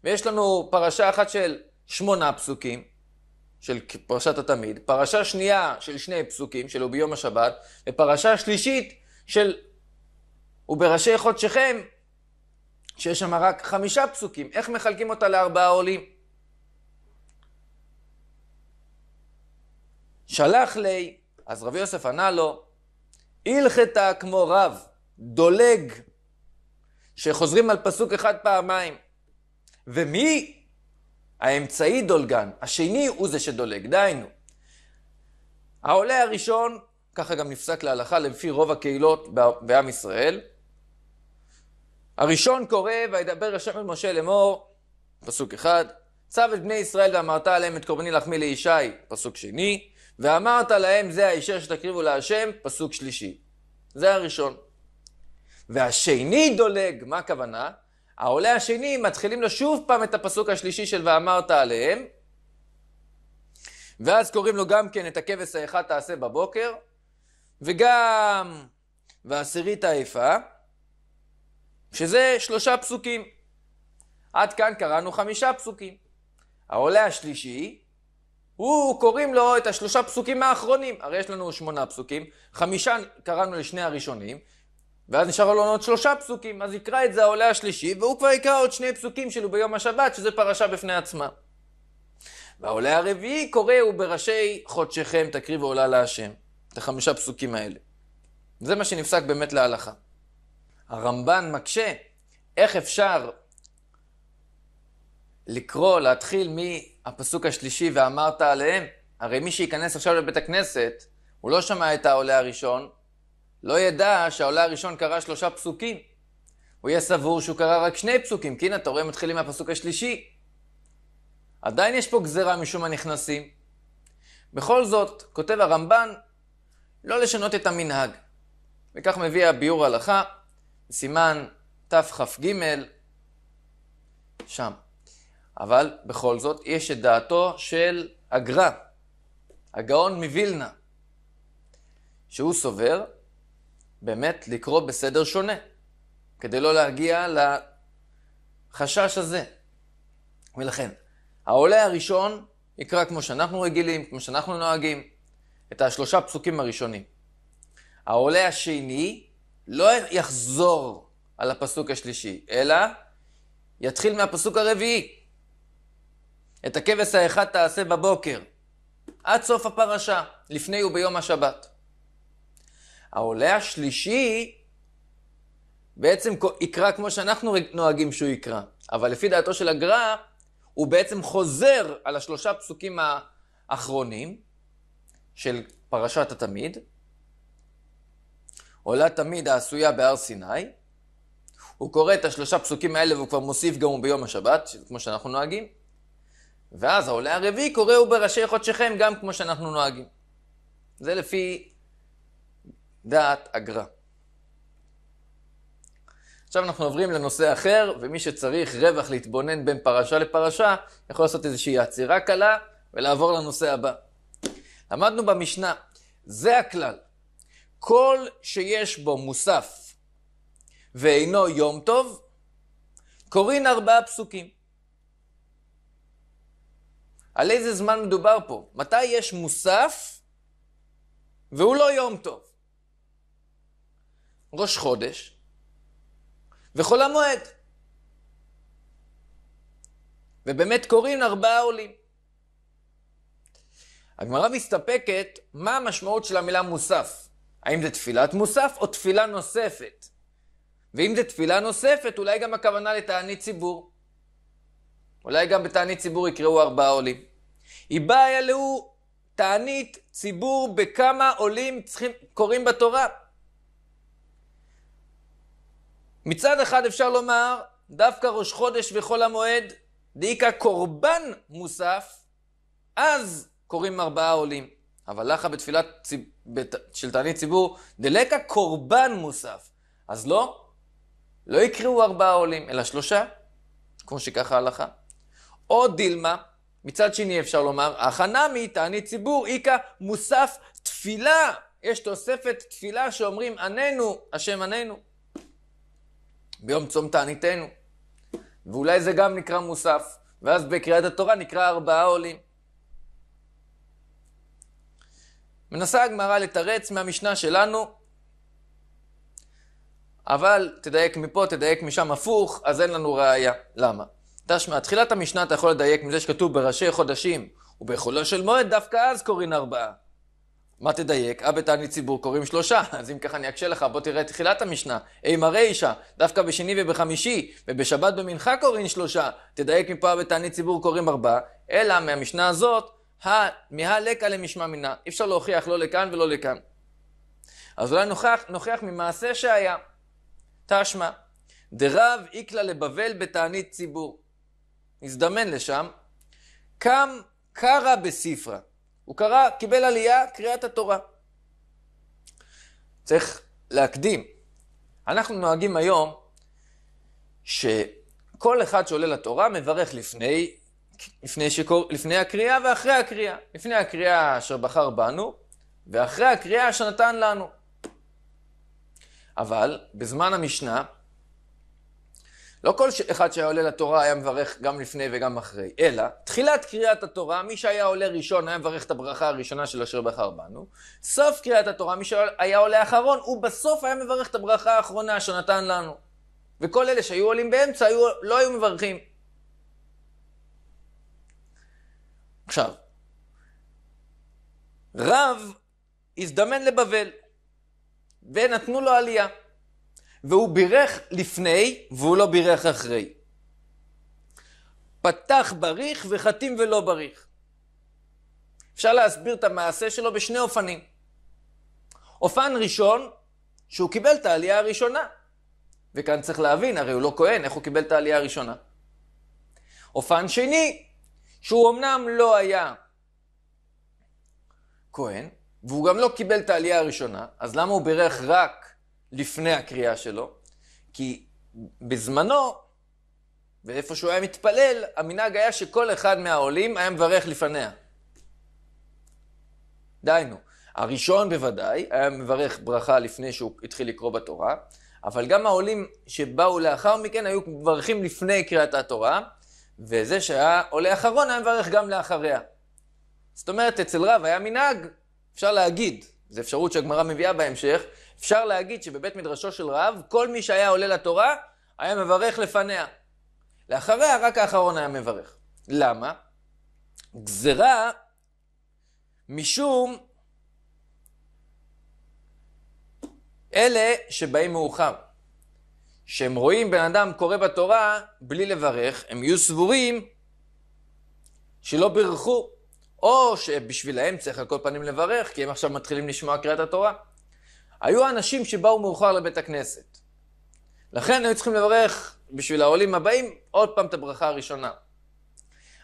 S1: ויש לנו פרשה אחת של שמונה פסוקים, של פרשת התמיד, פרשה שנייה של שני פסוקים, שלו ביום השבת, ופרשה שלישית של ובראשי חודשכם, שיש שם רק חמישה פסוקים. איך מחלקים אותה לארבעה עולים? שלח לי, אז רבי יוסף ענה לו, הלכתה כמו רב, דולג, שחוזרים על פסוק אחד פעמיים. ומי האמצעי דולגן, השני הוא זה שדולג, דהיינו. העולה הראשון, ככה גם נפסק להלכה לפי רוב הקהילות בעם ישראל, הראשון קורא וידבר השם אל משה לאמור, פסוק אחד, צב את בני ישראל ואמרת עליהם את קורבני לחמי לישי, פסוק שני, ואמרת להם זה האישה שתקריבו להשם, פסוק שלישי. זה הראשון. והשני דולג, מה הכוונה? העולה השני, מתחילים לו שוב פעם את הפסוק השלישי של ואמרת עליהם, ואז קוראים לו גם כן את הכבש האחד תעשה בבוקר, וגם ועשירית העיפה, שזה שלושה פסוקים. עד כאן קראנו חמישה פסוקים. העולה השלישי, הוא קוראים לו את השלושה פסוקים האחרונים, הרי יש לנו שמונה פסוקים, חמישה קראנו לשני הראשונים, ואז נשאר לנו עוד שלושה פסוקים, אז יקרא את זה העולה השלישי, והוא כבר יקרא עוד שני פסוקים שלו ביום השבת, שזה פרשה בפני עצמה. והעולה הרביעי קורא, הוא בראשי חודשיכם תקריב עולה להשם. את החמישה פסוקים האלה. זה מה שנפסק באמת להלכה. הרמב"ן מקשה, איך אפשר לקרוא, להתחיל מהפסוק השלישי ואמרת עליהם? הרי מי שייכנס עכשיו לבית הכנסת, הוא לא שמע את העולה הראשון, לא ידע שהעולה הראשון קרא שלושה פסוקים. הוא יהיה סבור שהוא קרא רק שני פסוקים, כי הנה, אתה רואה, מתחילים מהפסוק השלישי. עדיין יש פה גזירה משום הנכנסים. בכל זאת, כותב הרמב"ן, לא לשנות את המנהג. וכך מביא הביאור הלכה, סימן תכ"ג, שם. אבל בכל זאת, יש את דעתו של הגר"א, הגאון מווילנה, שהוא סובר באמת לקרוא בסדר שונה, כדי לא להגיע לחשש הזה. ולכן, העולה הראשון יקרא כמו שאנחנו רגילים, כמו שאנחנו נוהגים, את השלושה פסוקים הראשונים. העולה השני לא יחזור על הפסוק השלישי, אלא יתחיל מהפסוק הרביעי. את הכבש האחד תעשה בבוקר, עד סוף הפרשה, לפני וביום השבת. העולה השלישי בעצם יקרא כמו שאנחנו נוהגים שהוא יקרא, אבל לפי דעתו של הגר"א, הוא בעצם חוזר על השלושה פסוקים האחרונים של פרשת התמיד, עולה תמיד העשויה בהר סיני, הוא קורא את השלושה פסוקים האלה והוא כבר מוסיף גם הוא ביום השבת, כמו שאנחנו נוהגים, ואז העולה הרביעי קורא הוא בראשי חודשיכם גם כמו שאנחנו נוהגים. זה לפי דעת הגר"א. עכשיו אנחנו עוברים לנושא אחר, ומי שצריך רווח להתבונן בין פרשה לפרשה, יכול לעשות איזושהי עצירה קלה ולעבור לנושא הבא. למדנו במשנה, זה הכלל. כל שיש בו מוסף ואינו יום טוב, קוראים ארבעה פסוקים. על איזה זמן מדובר פה? מתי יש מוסף והוא לא יום טוב? ראש חודש וחול המועד. ובאמת קוראים ארבעה עולים. הגמרא מסתפקת מה המשמעות של המילה מוסף. האם זה תפילת מוסף או תפילה נוספת? ואם זה תפילה נוספת, אולי גם הכוונה לתענית ציבור. אולי גם בתענית ציבור יקראו ארבעה עולים. היא באה אלו תענית ציבור בכמה עולים צריכים, קוראים בתורה. מצד אחד אפשר לומר, דווקא ראש חודש וחול המועד, דאיכא קורבן מוסף, אז קוראים ארבעה עולים. אבל לך בתפילת ציב... בת... של תענית ציבור, דלקה קורבן מוסף. אז לא, לא יקראו ארבעה עולים, אלא שלושה, כמו שככה הלכה. או דילמה, מצד שני אפשר לומר, הכנה מתענית ציבור, איכא מוסף תפילה. יש תוספת תפילה שאומרים עננו, השם עננו. ביום צום תעניתנו. ואולי זה גם נקרא מוסף, ואז בקריאת התורה נקרא ארבעה עולים. מנסה הגמרא לתרץ מהמשנה שלנו, אבל תדייק מפה, תדייק משם הפוך, אז אין לנו ראייה. למה? תשמע, תחילת המשנה אתה יכול לדייק מזה שכתוב בראשי חודשים ובחולו של מועד, דווקא אז קוראים ארבעה. מה תדייק? אה בתענית ציבור קוראים שלושה, אז אם ככה אני אקשה לך, בוא תראה את תחילת המשנה. אימה רישא, דווקא בשני ובחמישי, ובשבת במנחה קוראים שלושה. תדייק מפה בתענית ציבור קוראים ארבעה, אלא מהמשנה הזאת, מהלקה למשמע מינה. אי אפשר להוכיח לא לכאן ולא לכאן. אז אולי נוכח, נוכח ממעשה שהיה. תשמע, דרב איקלה לבבל בתענית ציבור. הזדמן לשם, קם קרא בספרה. הוא קרא, קיבל עלייה, קריאת התורה. צריך להקדים. אנחנו נוהגים היום שכל אחד שעולה לתורה מברך לפני, לפני, שקור, לפני הקריאה ואחרי הקריאה. לפני הקריאה אשר בחר בנו, ואחרי הקריאה שנתן לנו. אבל בזמן המשנה לא כל אחד שהיה עולה לתורה היה מברך גם לפני וגם אחרי, אלא תחילת קריאת התורה, מי שהיה עולה ראשון היה מברך את הברכה הראשונה של אשר בחר בנו, סוף קריאת התורה, מי שהיה עולה אחרון, הוא בסוף היה מברך את הברכה האחרונה שנתן לנו. וכל אלה שהיו עולים באמצע היו, לא היו מברכים. עכשיו, רב הזדמן לבבל, ונתנו לו עלייה. והוא בירך לפני והוא לא בירך אחרי. פתח בריך וחתים ולא בריך. אפשר להסביר את המעשה שלו בשני אופנים. אופן ראשון, שהוא קיבל את העלייה הראשונה. וכאן צריך להבין, הרי הוא לא כהן, איך הוא קיבל את העלייה הראשונה. אופן שני, שהוא אמנם לא היה כהן, והוא גם לא קיבל את העלייה הראשונה, אז למה הוא בירך רק לפני הקריאה שלו, כי בזמנו, ואיפה שהוא היה מתפלל, המנהג היה שכל אחד מהעולים היה מברך לפניה. דהיינו, הראשון בוודאי היה מברך ברכה לפני שהוא התחיל לקרוא בתורה, אבל גם העולים שבאו לאחר מכן היו מברכים לפני קריאת התורה, וזה שהיה עולה אחרון היה מברך גם לאחריה. זאת אומרת, אצל רב היה מנהג, אפשר להגיד, זו אפשרות שהגמרא מביאה בהמשך, אפשר להגיד שבבית מדרשו של רב, כל מי שהיה עולה לתורה, היה מברך לפניה. לאחריה, רק האחרון היה מברך. למה? גזרה, משום אלה שבאים מאוחר. שהם רואים בן אדם קורא בתורה בלי לברך, הם יהיו סבורים שלא בירכו, או שבשבילהם צריך על כל פנים לברך, כי הם עכשיו מתחילים לשמוע קריאת התורה. היו אנשים שבאו מאוחר לבית הכנסת. לכן היו צריכים לברך בשביל העולים הבאים עוד פעם את הברכה הראשונה.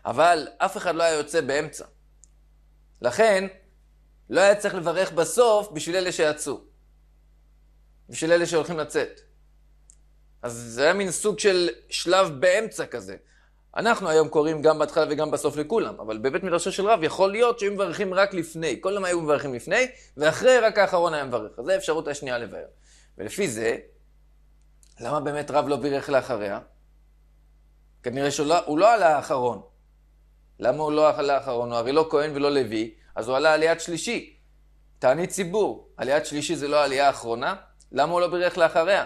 S1: אבל אף אחד לא היה יוצא באמצע. לכן, לא היה צריך לברך בסוף בשביל אלה שיצאו. בשביל אלה שהולכים לצאת. אז זה היה מין סוג של שלב באמצע כזה. אנחנו היום קוראים גם בהתחלה וגם בסוף לכולם, אבל בבית מדרשו של רב יכול להיות שהיו מברכים רק לפני, כל יום היו מברכים לפני, ואחרי רק האחרון היה מברך. אז זו האפשרות השנייה לבאר. ולפי זה, למה באמת רב לא בירך לאחריה? כנראה שהוא לא, לא עלה האחרון. למה הוא לא עלה האחרון? הוא הרי לא כהן ולא לוי, אז הוא עלה עליית שלישי. תענית ציבור, עליית שלישי זה לא העלייה האחרונה, למה הוא לא בירך לאחריה?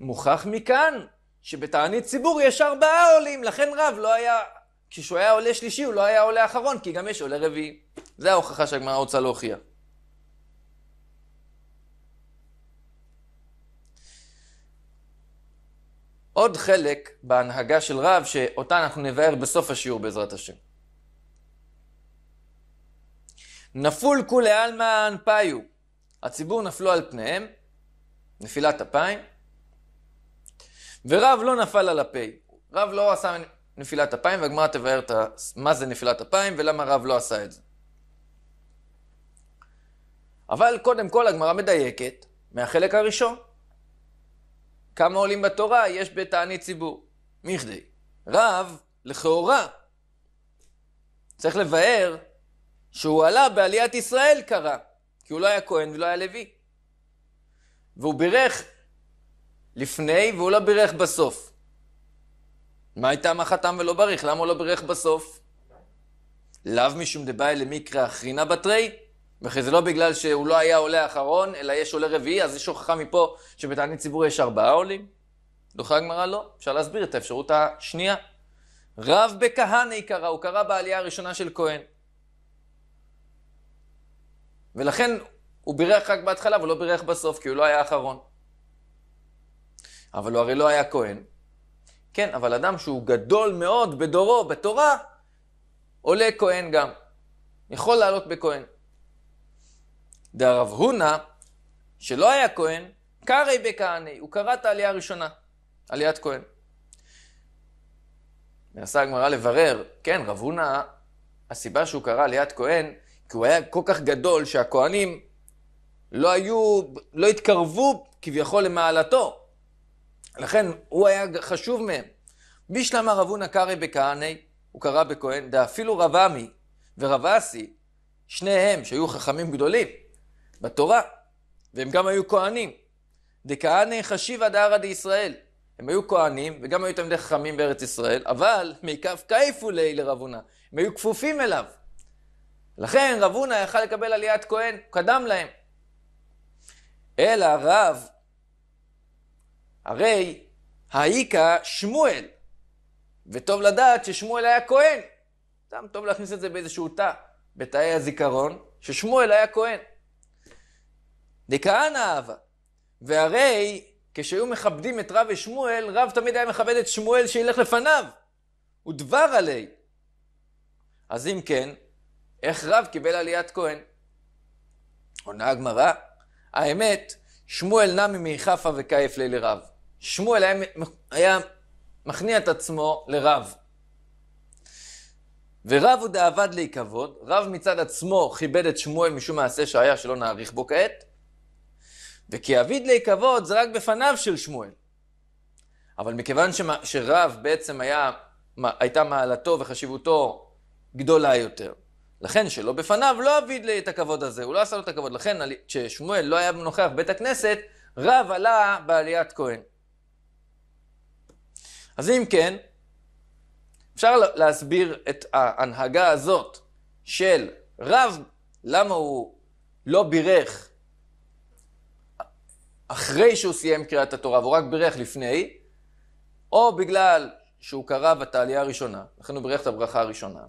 S1: מוכח מכאן שבתענית ציבור יש ארבעה עולים, לכן רב לא היה, כשהוא היה עולה שלישי הוא לא היה עולה אחרון, כי גם יש עולה רביעי. זה ההוכחה שהגמרא רוצה להוכיח. עוד חלק בהנהגה של רב, שאותה אנחנו נבהר בסוף השיעור בעזרת השם. נפול כולי עלמא אנפיו, הציבור נפלו על פניהם, נפילת אפיים, ורב לא נפל על הפה. רב לא עשה נפילת אפיים, והגמרא תבאר את ה... מה זה נפילת אפיים ולמה רב לא עשה את זה. אבל קודם כל הגמרא מדייקת מהחלק הראשון. כמה עולים בתורה יש בתענית ציבור. מכדי. רב, לכאורה, צריך לבאר שהוא עלה בעליית ישראל קרה, כי הוא לא היה כהן ולא היה לוי. והוא בירך לפני והוא לא בירך בסוף. מה הייתה מה חתם ולא בריך? למה הוא לא בירך בסוף? לאו משום דבעי למקרא אחרינה בתרי, וכי זה לא בגלל שהוא לא היה עולה האחרון, אלא יש עולה רביעי, אז יש הוכחה מפה שבתענית ציבור יש ארבעה עולים. דוחה הגמרא לא, אפשר להסביר את האפשרות השנייה. רב בכהנא קרא, הוא קרא בעלייה הראשונה של כהן. ולכן הוא בירך רק בהתחלה אבל לא בירך בסוף, כי הוא לא היה האחרון. אבל הוא הרי לא היה כהן. כן, אבל אדם שהוא גדול מאוד בדורו, בתורה, עולה כהן גם. יכול לעלות בכהן. דהרב הונא, שלא היה כהן, קרעי בכהני, הוא קרא את העלייה הראשונה, עליית כהן. מנסה הגמרא לברר, כן, רב הונא, הסיבה שהוא קרא עליית כהן, כי הוא היה כל כך גדול שהכהנים לא היו, לא התקרבו כביכול למעלתו. לכן הוא היה חשוב מהם. בשלמה רב הונא בכהני, הוא קרא בכהן, דאפילו רב עמי ורב אסי, שניהם שהיו חכמים גדולים בתורה, והם גם היו כהנים. דכהני חשיבה דארא דישראל. הם היו כהנים וגם היו תלמידי חכמים בארץ ישראל, אבל מכף כיפו ליה לרב הונא, הם היו כפופים אליו. לכן רב הונא יכל לקבל עליית כהן, הוא קדם להם. אלא רב הרי האיכא שמואל, וטוב לדעת ששמואל היה כהן. סתם טוב להכניס את זה באיזשהו תא, בתאי הזיכרון, ששמואל היה כהן. דכהנא אהבה, והרי כשהיו מכבדים את רב ושמואל, רב תמיד היה מכבד את שמואל שילך לפניו, ודבר עלי. אז אם כן, איך רב קיבל עליית כהן? עונה הגמרא, האמת, שמואל נע ממיכפה וכייף לילי רב. שמואל היה, מכניע את עצמו לרב. ורב הוא דאבד לי כבוד, רב מצד עצמו כיבד את שמואל משום מעשה שהיה שלא נאריך בו כעת, וכי אביד לי כבוד זה רק בפניו של שמואל. אבל מכיוון שרב בעצם היה, הייתה מעלתו וחשיבותו גדולה יותר, לכן שלא בפניו לא אביד לי את הכבוד הזה, הוא לא עשה לו את הכבוד. לכן כששמואל לא היה נוכח בבית הכנסת, רב עלה בעליית כהן. אז אם כן, אפשר להסביר את ההנהגה הזאת של רב, למה הוא לא בירך אחרי שהוא סיים קריאת התורה, והוא רק בירך לפני, או בגלל שהוא קרא בתעלייה הראשונה, לכן הוא בירך את הברכה הראשונה.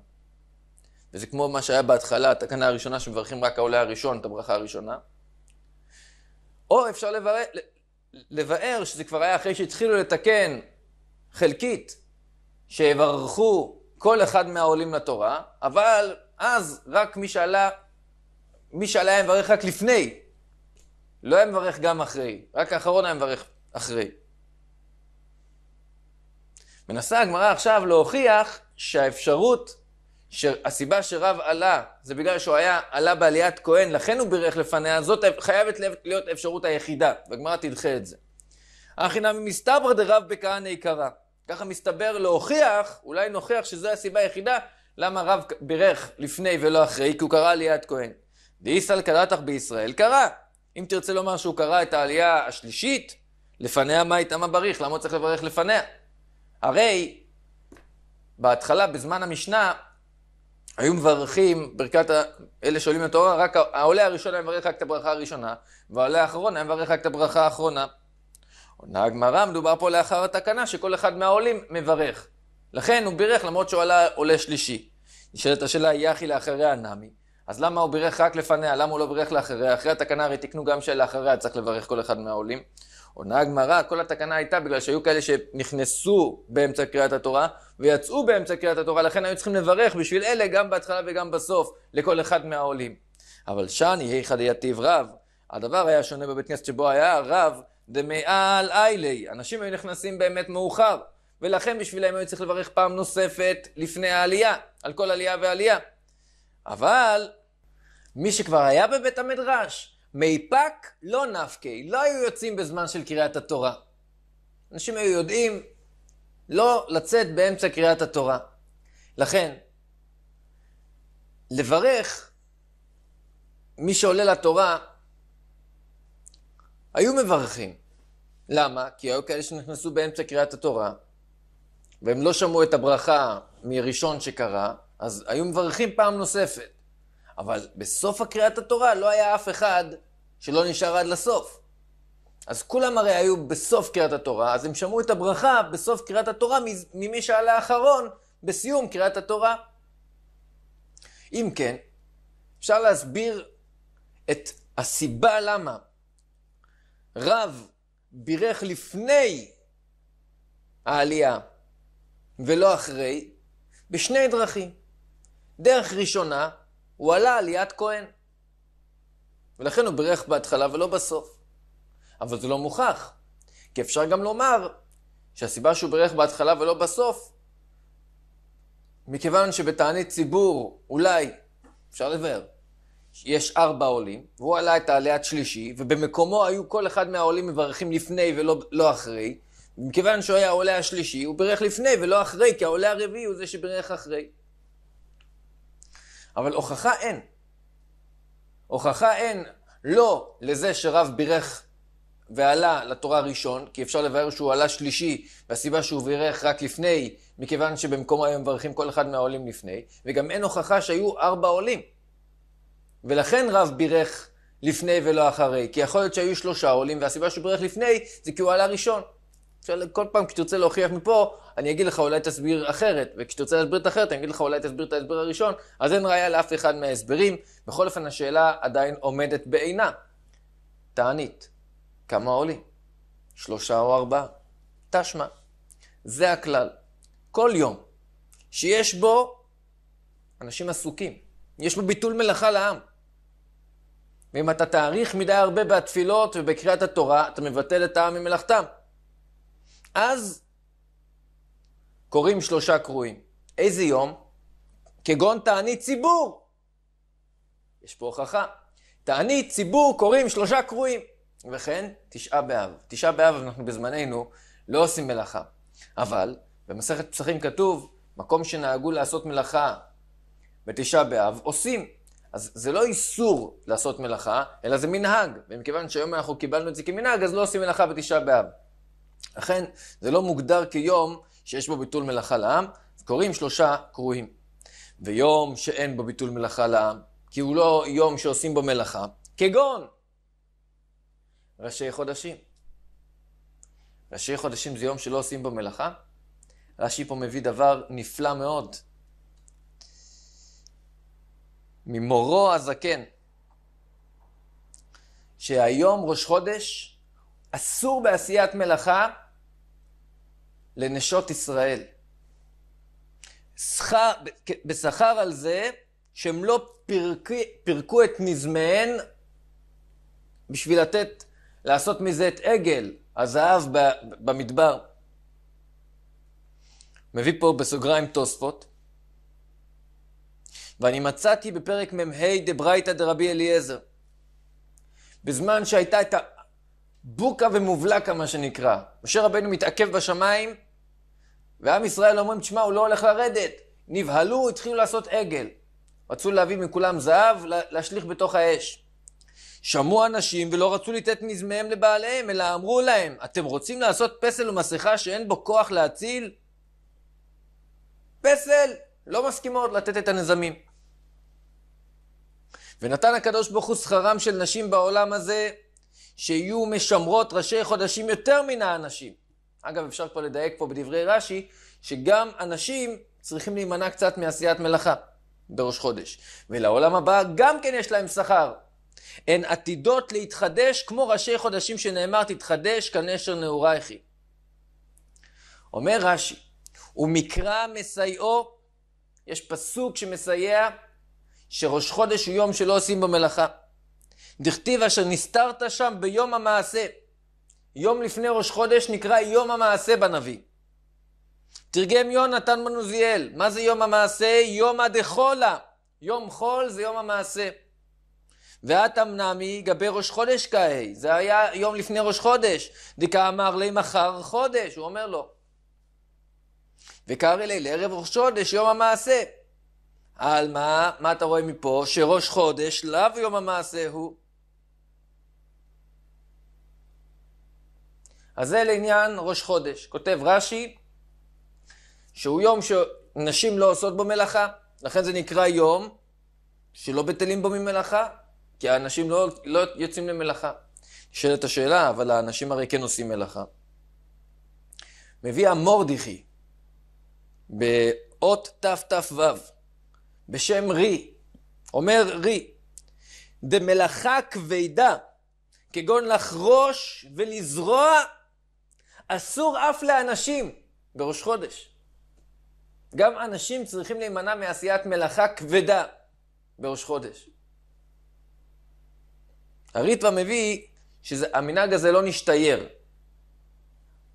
S1: וזה כמו מה שהיה בהתחלה, התקנה הראשונה שמברכים רק העולה הראשון את הברכה הראשונה. או אפשר לבאר, לבאר שזה כבר היה אחרי שהתחילו לתקן חלקית, שיברכו כל אחד מהעולים לתורה, אבל אז רק מי שעלה, מי שעלה היה מברך רק לפני, לא היה מברך גם אחרי, רק האחרון היה מברך אחרי. מנסה הגמרא עכשיו להוכיח שהאפשרות, שהסיבה שרב עלה, זה בגלל שהוא היה, עלה בעליית כהן, לכן הוא בירך לפניה, זאת חייבת להיות האפשרות היחידה, והגמרא תדחה את זה. הכי נמי מסתברא דרב בכהנא יקרא. ככה מסתבר להוכיח, אולי נוכיח שזו הסיבה היחידה למה רב בירך לפני ולא אחרי, כי הוא קרא עליית כהן. דאיסל קראתך בישראל קרא. אם תרצה לומר שהוא קרא את העלייה השלישית, לפניה מה איתה מה בריך? למה הוא צריך לברך לפניה? הרי בהתחלה, בזמן המשנה, היו מברכים ברכת ה... אלה שעולים לתורה, רק העולה הראשון היה מברך רק את הברכה הראשונה, והעולה האחרון היה מברך רק את הברכה האחרונה. עונה הגמרא, מדובר פה לאחר התקנה שכל אחד מהעולים מברך. לכן הוא בירך למרות שהוא עלה עולה שלישי. נשאלת השאלה, יחי לאחריה נמי. אז למה הוא בירך רק לפניה? למה הוא לא בירך לאחריה? אחרי התקנה הרי תיקנו גם שלאחריה צריך לברך כל אחד מהעולים. עונה הגמרא, כל התקנה הייתה בגלל שהיו כאלה שנכנסו באמצע קריאת התורה ויצאו באמצע קריאת התורה, לכן היו צריכים לברך בשביל אלה גם בהתחלה וגם בסוף לכל אחד מהעולים. אבל שאני, היכא דייתיב רב, הדבר היה שונה בבית כנסת שבו היה רב דמעל איילי, אנשים היו נכנסים באמת מאוחר, ולכן בשבילם היו צריך לברך פעם נוספת לפני העלייה, על כל עלייה ועלייה. אבל מי שכבר היה בבית המדרש, מיפק לא נפקי, לא היו יוצאים בזמן של קריאת התורה. אנשים היו יודעים לא לצאת באמצע קריאת התורה. לכן, לברך מי שעולה לתורה היו מברכים. למה? כי היו כאלה שנכנסו באמצע קריאת התורה, והם לא שמעו את הברכה מראשון שקרה, אז היו מברכים פעם נוספת. אבל בסוף הקריאת התורה לא היה אף אחד שלא נשאר עד לסוף. אז כולם הרי היו בסוף קריאת התורה, אז הם שמעו את הברכה בסוף קריאת התורה ממי שעלה האחרון בסיום קריאת התורה. אם כן, אפשר להסביר את הסיבה למה רב בירך לפני העלייה ולא אחרי, בשני דרכים. דרך ראשונה, הוא עלה עליית כהן. ולכן הוא בירך בהתחלה ולא בסוף. אבל זה לא מוכח, כי אפשר גם לומר שהסיבה שהוא בירך בהתחלה ולא בסוף, מכיוון שבתענית ציבור אולי אפשר לבאר. יש ארבע עולים, והוא עלה את העליית שלישי, ובמקומו היו כל אחד מהעולים מברכים לפני ולא לא אחרי. מכיוון שהוא היה העולה השלישי, הוא בירך לפני ולא אחרי, כי העולה הרביעי הוא זה שבירך אחרי. אבל הוכחה אין. הוכחה אין לא לזה שרב בירך ועלה לתורה ראשון, כי אפשר לבאר שהוא עלה שלישי, והסיבה שהוא בירך רק לפני, מכיוון שבמקומו היו מברכים כל אחד מהעולים לפני, וגם אין הוכחה שהיו ארבע עולים. ולכן רב בירך לפני ולא אחרי, כי יכול להיות שהיו שלושה עולים, והסיבה שהוא בירך לפני זה כי הוא עלה ראשון. עכשיו, כל פעם כשתרצה להוכיח מפה, אני אגיד לך אולי תסביר אחרת, וכשתרצה להסביר את אחרת, אני אגיד לך אולי תסביר את ההסבר הראשון, אז אין ראיה לאף אחד מההסברים. בכל אופן, השאלה עדיין עומדת בעינה. תענית, כמה עולים? שלושה או ארבעה? תשמע. זה הכלל. כל יום שיש בו אנשים עסוקים, יש בו ביטול מלאכה לעם. ואם אתה תאריך מדי הרבה בתפילות ובקריאת התורה, אתה מבטל את העם ממלאכתם. אז קוראים שלושה קרואים. איזה יום? כגון תענית ציבור. יש פה הוכחה. תענית ציבור קוראים שלושה קרואים. וכן, תשעה באב. תשעה באב אנחנו בזמננו לא עושים מלאכה. אבל במסכת פסחים כתוב, מקום שנהגו לעשות מלאכה בתשעה באב, עושים. אז זה לא איסור לעשות מלאכה, אלא זה מנהג. ומכיוון שהיום אנחנו קיבלנו את זה כמנהג, אז לא עושים מלאכה בתשעה באב. לכן, זה לא מוגדר כיום שיש בו ביטול מלאכה לעם, קוראים שלושה קרואים. ויום שאין בו ביטול מלאכה לעם, כי הוא לא יום שעושים בו מלאכה, כגון ראשי חודשים. ראשי חודשים זה יום שלא עושים בו מלאכה? רש"י פה מביא דבר נפלא מאוד. ממורו הזקן, שהיום ראש חודש אסור בעשיית מלאכה לנשות ישראל. שכר, בשכר על זה שהם לא פירקו, פירקו את נזמיהן בשביל לתת, לעשות מזה את עגל, הזהב במדבר. מביא פה בסוגריים תוספות, ואני מצאתי בפרק מ"ה דברייתא דרבי אליעזר. בזמן שהייתה את הבוקה ומובלקה, מה שנקרא. משה רבנו מתעכב בשמיים, ועם ישראל אומרים, תשמע, הוא לא הולך לרדת. נבהלו, התחילו לעשות עגל. רצו להביא מכולם זהב, להשליך בתוך האש. שמעו אנשים ולא רצו לתת מזמיהם לבעליהם, אלא אמרו להם, אתם רוצים לעשות פסל ומסכה שאין בו כוח להציל? פסל! לא מסכימות לתת את הנזמים. ונתן הקדוש ברוך הוא שכרם של נשים בעולם הזה, שיהיו משמרות ראשי חודשים יותר מן האנשים. אגב, אפשר כבר לדייק פה בדברי רש"י, שגם אנשים צריכים להימנע קצת מעשיית מלאכה בראש חודש. ולעולם הבא גם כן יש להם שכר. הן עתידות להתחדש כמו ראשי חודשים שנאמר תתחדש כנשר נעורייכי. אומר רש"י, ומקרא מסייעו, יש פסוק שמסייע שראש חודש הוא יום שלא עושים בו מלאכה. דכתיב אשר נסתרת שם ביום המעשה. יום לפני ראש חודש נקרא יום המעשה בנביא. תרגם יונתן מנוזיאל, מה זה יום המעשה? יום הדחולה. יום חול זה יום המעשה. ואת אמנמי גבי ראש חודש כהי, זה היה יום לפני ראש חודש. דכאמר לי מחר חודש, הוא אומר לו. וקרא לי לערב ראש חודש יום המעשה. על מה? מה אתה רואה מפה? שראש חודש לאו יום המעשה הוא. אז זה לעניין ראש חודש. כותב רש"י שהוא יום שנשים לא עושות בו מלאכה, לכן זה נקרא יום שלא בטלים בו ממלאכה, כי האנשים לא, לא יוצאים למלאכה. נשאלת השאלה, אבל האנשים הרי כן עושים מלאכה. מביא המורדיכי באות תת"ו בשם רי, אומר רי, דמלאכה כבדה, כגון לחרוש ולזרוע, אסור אף לאנשים בראש חודש. גם אנשים צריכים להימנע מעשיית מלאכה כבדה בראש חודש. הריטווה מביא שהמנהג הזה לא נשתייר.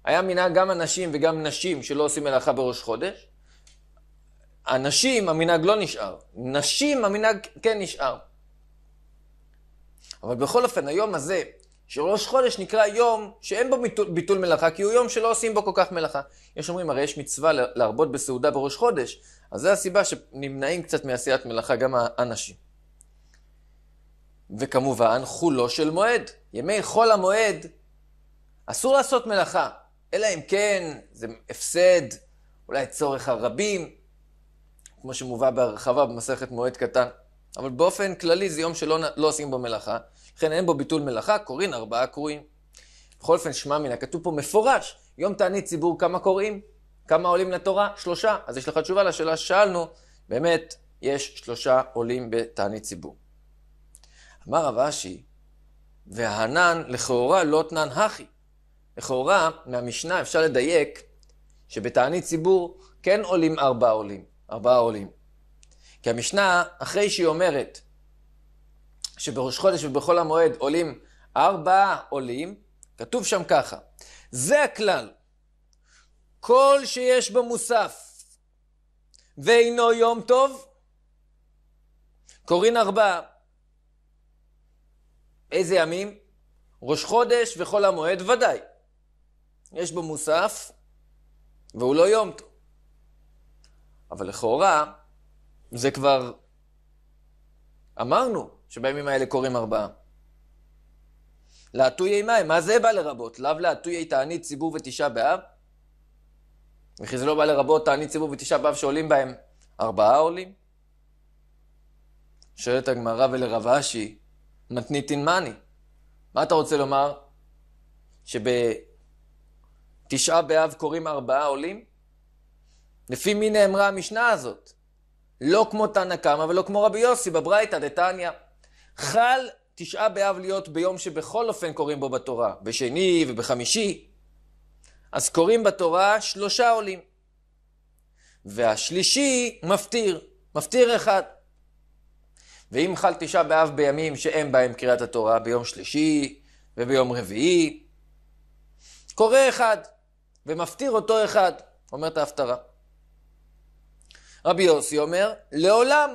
S1: היה מנהג גם אנשים וגם נשים שלא עושים מלאכה בראש חודש, הנשים, המנהג לא נשאר. נשים, המנהג כן נשאר. אבל בכל אופן, היום הזה, שראש חודש נקרא יום שאין בו ביטול, ביטול מלאכה, כי הוא יום שלא עושים בו כל כך מלאכה. יש אומרים, הרי יש מצווה להרבות בסעודה בראש חודש, אז זו הסיבה שנמנעים קצת מעשיית מלאכה, גם האנשים. וכמובן, חולו של מועד. ימי חול המועד, אסור לעשות מלאכה, אלא אם כן זה הפסד, אולי צורך הרבים, כמו שמובא בהרחבה במסכת מועד קטן. אבל באופן כללי זה יום שלא לא עושים בו מלאכה, לכן אין בו ביטול מלאכה, קוראים ארבעה קרואים. בכל אופן, שמע מן הכתוב פה מפורש, יום תענית ציבור, כמה קוראים? כמה עולים לתורה? שלושה. אז יש לך תשובה לשאלה ששאלנו, באמת, יש שלושה עולים בתענית ציבור. אמר רב אשי, והענן לכאורה לא תנן הכי. לכאורה, מהמשנה אפשר לדייק שבתענית ציבור כן עולים ארבעה עולים. ארבעה עולים. כי המשנה, אחרי שהיא אומרת שבראש חודש ובכל המועד עולים ארבעה עולים, כתוב שם ככה, זה הכלל, כל שיש בו מוסף ואינו יום טוב, קוראים ארבעה. איזה ימים? ראש חודש וחול המועד ודאי. יש בו מוסף והוא לא יום טוב. אבל לכאורה, זה כבר... אמרנו שבימים האלה קוראים ארבעה. להטוי אימיים, מה זה בא לרבות? לאו להטוי תענית ציבור ותשעה באב? וכי זה לא בא לרבות תענית ציבור ותשעה באב שעולים בהם ארבעה עולים? שואלת הגמרא ולרב אשי, מתניתין מאני. מה אתה רוצה לומר? שבתשעה באב קוראים ארבעה עולים? לפי מי נאמרה המשנה הזאת? לא כמו תנא קמא ולא כמו רבי יוסי בברייתא דתניא. חל תשעה באב להיות ביום שבכל אופן קוראים בו בתורה, בשני ובחמישי. אז קוראים בתורה שלושה עולים. והשלישי מפטיר, מפטיר אחד. ואם חל תשעה באב בימים שאין בהם קריאת התורה, ביום שלישי וביום רביעי, קורא אחד ומפטיר אותו אחד, אומרת ההפטרה. רבי יוסי אומר, לעולם,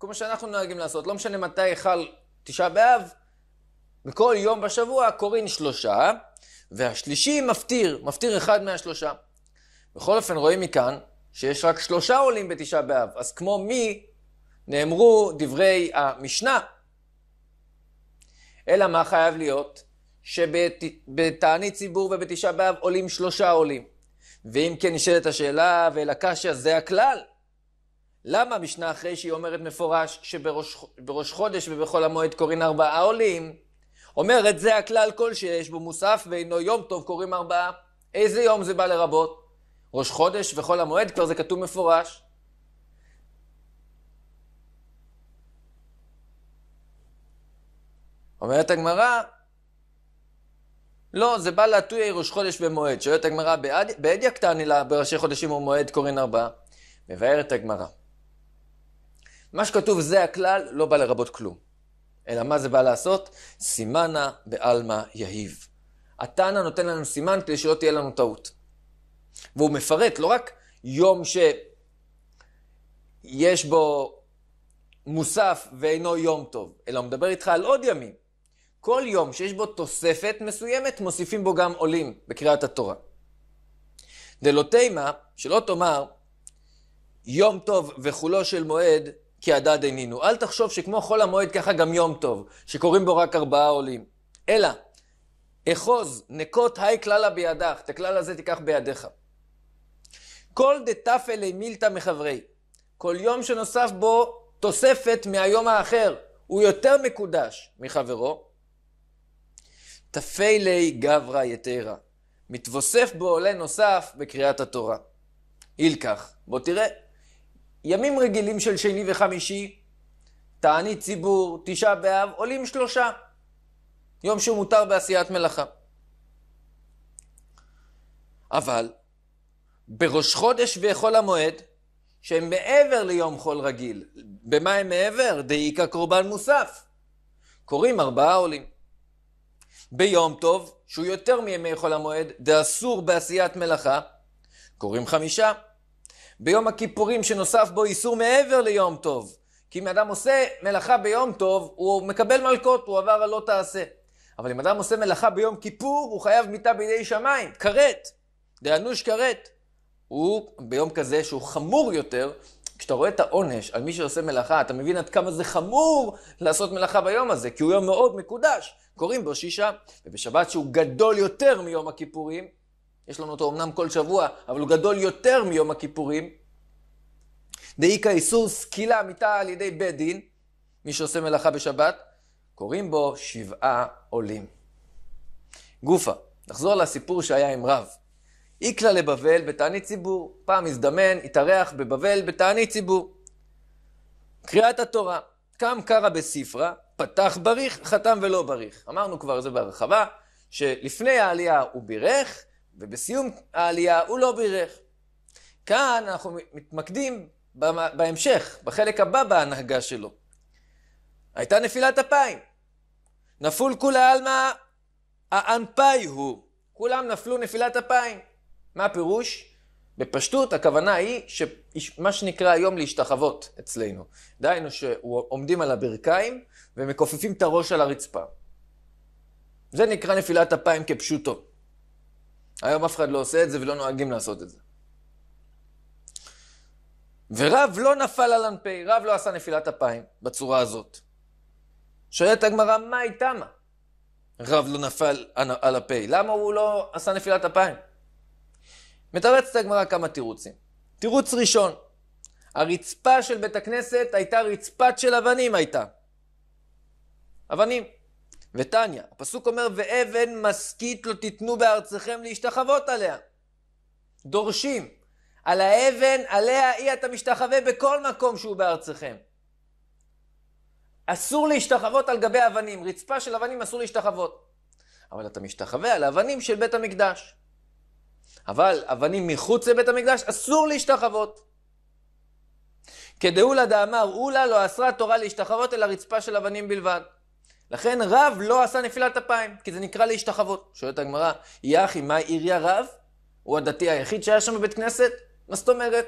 S1: כמו שאנחנו נוהגים לעשות, לא משנה מתי חל תשעה באב, בכל יום בשבוע קוראים שלושה, והשלישי מפטיר, מפטיר אחד מהשלושה. בכל אופן, רואים מכאן שיש רק שלושה עולים בתשעה באב, אז כמו מי נאמרו דברי המשנה. אלא מה חייב להיות? שבתענית ציבור ובתשעה באב עולים שלושה עולים. ואם כן נשאלת השאלה, ואלא קשיא זה הכלל. למה המשנה אחרי שהיא אומרת מפורש שבראש חודש ובחול המועד קוראים ארבעה עולים, אומרת זה הכלל כל שיש בו מוסף ואינו יום טוב קוראים ארבעה. איזה יום זה בא לרבות? ראש חודש וחול המועד כבר זה כתוב מפורש. אומרת הגמרא, לא, זה בא להטויה ראש חודש ומועד. שואלת הגמרא, בעד יקטן אלא בראשי חודשים ומועד קוראים ארבעה. מבארת הגמרא. מה שכתוב זה הכלל לא בא לרבות כלום. אלא מה זה בא לעשות? סימנה בעלמא יהיב. התנא נותן לנו סימן כדי שלא תהיה לנו טעות. והוא מפרט לא רק יום שיש בו מוסף ואינו יום טוב, אלא הוא מדבר איתך על עוד ימים. כל יום שיש בו תוספת מסוימת, מוסיפים בו גם עולים בקריאת התורה. דלא תימא, שלא תאמר, יום טוב וחולו של מועד כי הדד איננו. אל תחשוב שכמו חול המועד ככה גם יום טוב, שקוראים בו רק ארבעה עולים. אלא, אחוז נקות היי כללה בידך, את הכלל הזה תיקח בידיך. כל דתפל מילתא מחברי, כל יום שנוסף בו תוספת מהיום האחר, הוא יותר מקודש מחברו. תפיילי גברא יתרא, מתווסף בו עולה נוסף בקריאת התורה. אילקח, בוא תראה. ימים רגילים של שני וחמישי, תענית ציבור, תשעה באב, עולים שלושה. יום שהוא מותר בעשיית מלאכה. אבל בראש חודש וחול המועד, שהם מעבר ליום חול רגיל, במה הם מעבר? דאיכא קורבן מוסף. קוראים ארבעה עולים. ביום טוב, שהוא יותר מימי חול המועד, דאסור בעשיית מלאכה, קוראים חמישה. ביום הכיפורים שנוסף בו איסור מעבר ליום טוב. כי אם אדם עושה מלאכה ביום טוב, הוא מקבל מלקות, הוא עבר על לא תעשה. אבל אם אדם עושה מלאכה ביום כיפור, הוא חייב מיתה בידי שמיים, כרת, דאנוש כרת. הוא ביום כזה שהוא חמור יותר, כשאתה רואה את העונש על מי שעושה מלאכה, אתה מבין עד כמה זה חמור לעשות מלאכה ביום הזה, כי הוא יום מאוד מקודש, קוראים בו שישה, ובשבת שהוא גדול יותר מיום הכיפורים, יש לנו אותו אמנם כל שבוע, אבל הוא גדול יותר מיום הכיפורים. דאיכא איסור סקילה מיתה על ידי בית דין, מי שעושה מלאכה בשבת, קוראים בו שבעה עולים. גופה, נחזור לסיפור שהיה עם רב. איקלה לבבל בתענית ציבור, פעם הזדמן, התארח בבבל בתענית ציבור. קריאת התורה, קם קרא בספרה, פתח בריך, חתם ולא בריך. אמרנו כבר זה בהרחבה, שלפני העלייה הוא בירך, ובסיום העלייה הוא לא בירך. כאן אנחנו מתמקדים בהמשך, בחלק הבא בהנהגה שלו. הייתה נפילת אפיים. נפול כולה עלמא האנפאי הוא. כולם נפלו נפילת אפיים. מה הפירוש? בפשטות הכוונה היא שמה שנקרא היום להשתחוות אצלנו. דהיינו שעומדים על הברכיים ומכופפים את הראש על הרצפה. זה נקרא נפילת אפיים כפשוטו. היום אף אחד לא עושה את זה ולא נוהגים לעשות את זה. ורב לא נפל על אנפי, רב לא עשה נפילת אפיים בצורה הזאת. שואלת הגמרא, מה איתה מה? רב לא נפל על הפה, למה הוא לא עשה נפילת אפיים? מתרצת הגמרא כמה תירוצים. תירוץ ראשון, הרצפה של בית הכנסת הייתה רצפת של אבנים הייתה. אבנים. ותניא, הפסוק אומר, ואבן משכית לא תיתנו בארצכם להשתחוות עליה. דורשים, על האבן, עליה אי אתה משתחווה בכל מקום שהוא בארצכם. אסור להשתחוות על גבי אבנים, רצפה של אבנים אסור להשתחוות. אבל אתה משתחווה על אבנים של בית המקדש. אבל אבנים מחוץ לבית המקדש אסור להשתחוות. כדאולה דאמר אולה לא אסרה תורה להשתחוות אלא רצפה של אבנים בלבד. לכן רב לא עשה נפילת אפיים, כי זה נקרא להשתחוות. שואלת הגמרא, יחי, מה עירי הרב? הוא הדתי היחיד שהיה שם בבית כנסת? מה זאת אומרת?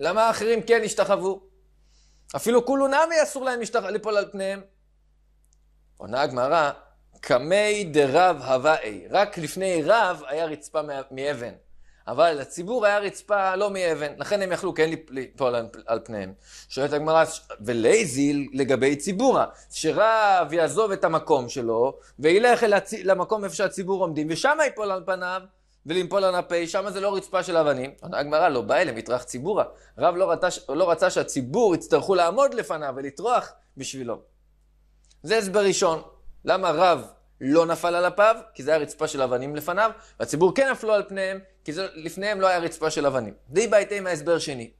S1: למה האחרים כן השתחוו? אפילו כולו נמי אסור להם משתח... ליפול על פניהם. עונה הגמרא, קמי דרב הווה אי. רק לפני רב היה רצפה מאבן. אבל לציבור היה רצפה לא מאבן, לכן הם יכלו כן ליפול על פניהם. שואלת הגמרא, ולייזיל לגבי ציבורה, שרב יעזוב את המקום שלו, וילך אל הצ... למקום איפה שהציבור עומדים, ושם ייפול על פניו, ולמפול על הפה, שם זה לא רצפה של אבנים. עונה הגמרא, לא בא אליהם, יטרח ציבורה. רב לא, רצה, לא רצה שהציבור יצטרכו לעמוד לפניו ולטרוח בשבילו. זה הסבר ראשון, למה רב לא נפל על אפיו, כי זה היה רצפה של אבנים לפניו, והציבור כן נפלו על פניהם, כי זה, לפניהם לא היה רצפה של אבנים. די בעייתי מההסבר שני.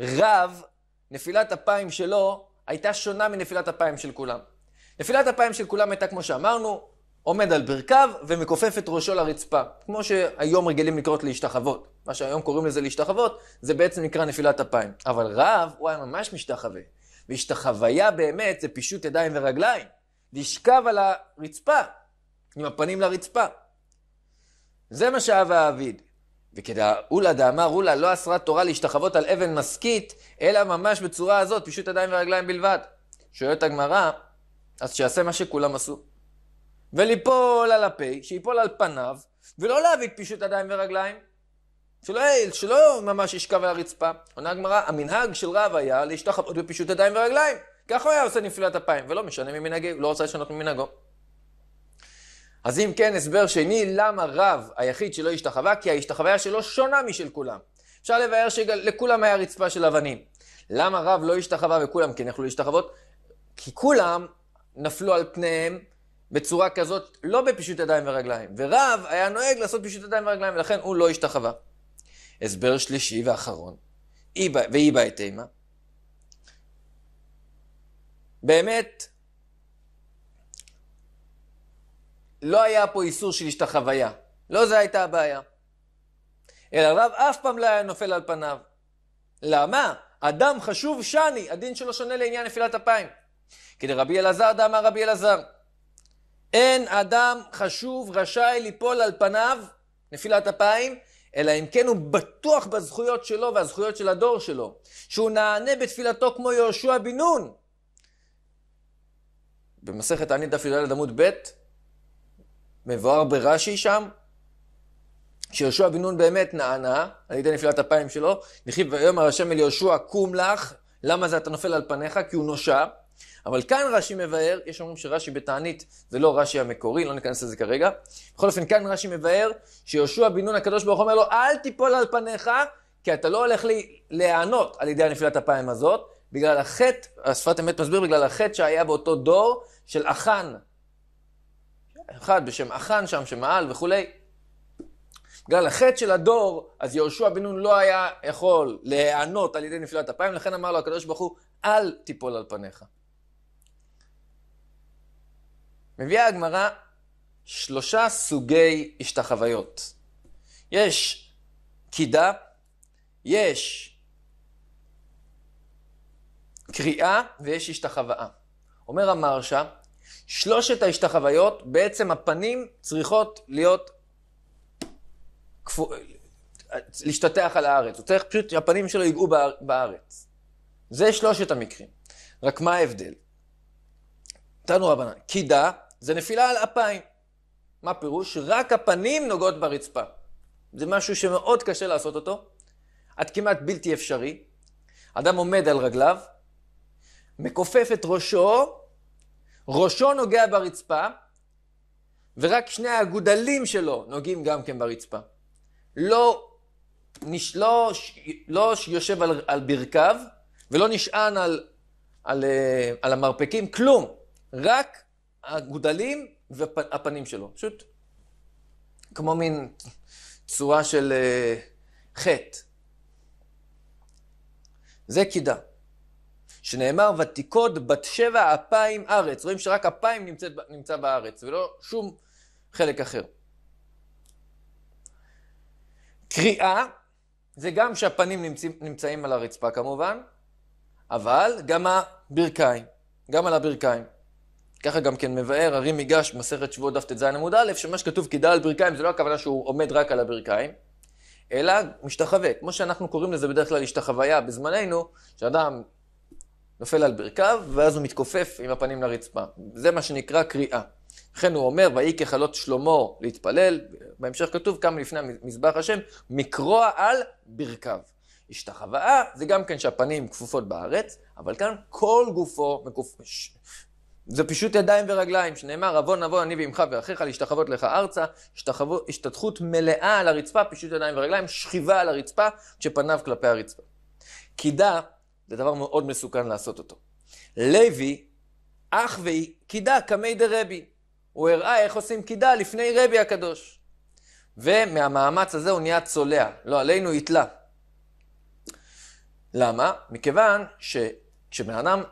S1: רב, נפילת אפיים שלו הייתה שונה מנפילת אפיים של כולם. נפילת אפיים של כולם הייתה, כמו שאמרנו, עומד על ברכיו ומכופף את ראשו לרצפה, כמו שהיום רגילים לקרות להשתחוות. מה שהיום קוראים לזה להשתחוות, זה בעצם נקרא נפילת אפיים. אבל רב, הוא היה ממש משתחווה. והשתחוויה באמת זה פישוט ידיים ורגליים. לשכב על הרצפה, עם הפנים לרצפה. זה מה שאב האביד. וכדאולה דאמר אולה לא אסרה תורה להשתחוות על אבן משכית, אלא ממש בצורה הזאת, פישוט ידיים ורגליים בלבד. שואלת הגמרא, אז שיעשה מה שכולם עשו. וליפול על הפה, שיפול על פניו, ולא להביא את פישוט ידיים ורגליים. שלא, שלא ממש ישכב על הרצפה. עונה הגמרא, המנהג של רב היה להשתחוות בפישוט ידיים ורגליים. ככה הוא היה עושה נפילת אפיים, ולא משנה ממנהגי, הוא לא רוצה לשנות ממנהגו. אז אם כן, הסבר שני, למה רב היחיד שלא השתחווה? כי ההשתחוויה שלו שונה משל כולם. אפשר לבאר שלכולם היה רצפה של אבנים. למה רב לא השתחווה וכולם כן יכלו להשתחוות? כי כולם נפלו על פניהם בצורה כזאת, לא בפישוט ידיים ורגליים. ורב היה נוהג לעשות פישוט ידיים ורגליים, ולכן הוא לא השתחווה. הסבר שלישי ואחרון, בעת אימה. באמת, לא היה פה איסור של השתחוויה. לא זו הייתה הבעיה. אלא רב אף פעם לא היה נופל על פניו. למה? אדם חשוב שאני, הדין שלו שונה לעניין נפילת אפיים. כי לרבי אלעזר דאמר רבי אלעזר, אין אדם חשוב רשאי ליפול על פניו, נפילת אפיים, אלא אם כן הוא בטוח בזכויות שלו והזכויות של הדור שלו, שהוא נענה בתפילתו כמו יהושע בן נון, במסכת ענית דף י"ד עמוד ב', מבואר ברש"י שם, שיהושע בן נון באמת נענה, על ידי נפילת אפיים שלו, נכי ויאמר השם אל יהושע קום לך, למה זה אתה נופל על פניך? כי הוא נושע. אבל כאן רש"י מבאר, יש אומרים שרש"י בתענית זה לא רש"י המקורי, לא ניכנס לזה כרגע. בכל אופן, כאן רש"י מבאר שיהושע בן נון הקדוש ברוך אומר לו, אל תיפול על פניך, כי אתה לא הולך לי להיענות על ידי הנפילת אפיים הזאת, בגלל החטא, השפת אמת מסביר, בגלל החטא שהיה באותו דור, של אחן. אחד בשם אחן שם, שמעל וכולי. בגלל החטא של הדור, אז יהושע בן נון לא היה יכול להיענות על ידי נפילת אפיים, לכן אמר לו הקדוש ברוך הוא, אל תיפול על פניך. מביאה הגמרא שלושה סוגי השתחוויות. יש קידה, יש קריאה ויש השתחוואה. אומר המרשה, שלושת ההשתחוויות, בעצם הפנים צריכות להיות כפו... להשתטח על הארץ. הוא צריך פשוט שהפנים שלו ייגעו בארץ. זה שלושת המקרים. רק מה ההבדל? תנו רבנן, קידה זה נפילה על אפיים. מה פירוש? רק הפנים נוגעות ברצפה. זה משהו שמאוד קשה לעשות אותו, עד כמעט בלתי אפשרי. אדם עומד על רגליו, מכופף את ראשו, ראשו נוגע ברצפה, ורק שני הגודלים שלו נוגעים גם כן ברצפה. לא, נש, לא, ש... לא ש... יושב על, על ברכיו, ולא נשען על, על, אה, על המרפקים, כלום. רק הגודלים והפנים שלו. פשוט כמו מין צורה של אה, חטא. זה קידה. שנאמר ותיקוד בת שבע אפיים ארץ. רואים שרק אפיים נמצא, נמצא בארץ ולא שום חלק אחר. קריאה זה גם שהפנים נמצאים, נמצאים על הרצפה כמובן, אבל גם הברכיים, גם על הברכיים. ככה גם כן מבאר הרי מיגש מסכת שבועות דף ט"ז עמוד א', שמה שכתוב כידה על ברכיים זה לא הכוונה שהוא עומד רק על הברכיים, אלא משתחווה, כמו שאנחנו קוראים לזה בדרך כלל השתחוויה בזמננו, שאדם נופל על ברכיו, ואז הוא מתכופף עם הפנים לרצפה. זה מה שנקרא קריאה. לכן הוא אומר, ויהי ככלות שלמה להתפלל, בהמשך כתוב, קם לפני מזבח השם, מקרוע על ברכיו. השתחוואה זה גם כן שהפנים כפופות בארץ, אבל כאן כל גופו מכופש. זה פשוט ידיים ורגליים, שנאמר, עוון עוון אני ועמך ואחיך להשתחוות לך ארצה, השתחוו, השתתחות מלאה על הרצפה, פשוט ידיים ורגליים, שכיבה על הרצפה, כשפניו כלפי הרצפה. קידה זה דבר מאוד מסוכן לעשות אותו. לוי, אח קידה קמי דרבי. הוא הראה איך עושים קידה לפני רבי הקדוש. ומהמאמץ הזה הוא נהיה צולע, לא עלינו יתלה. למה? מכיוון שכשבן אדם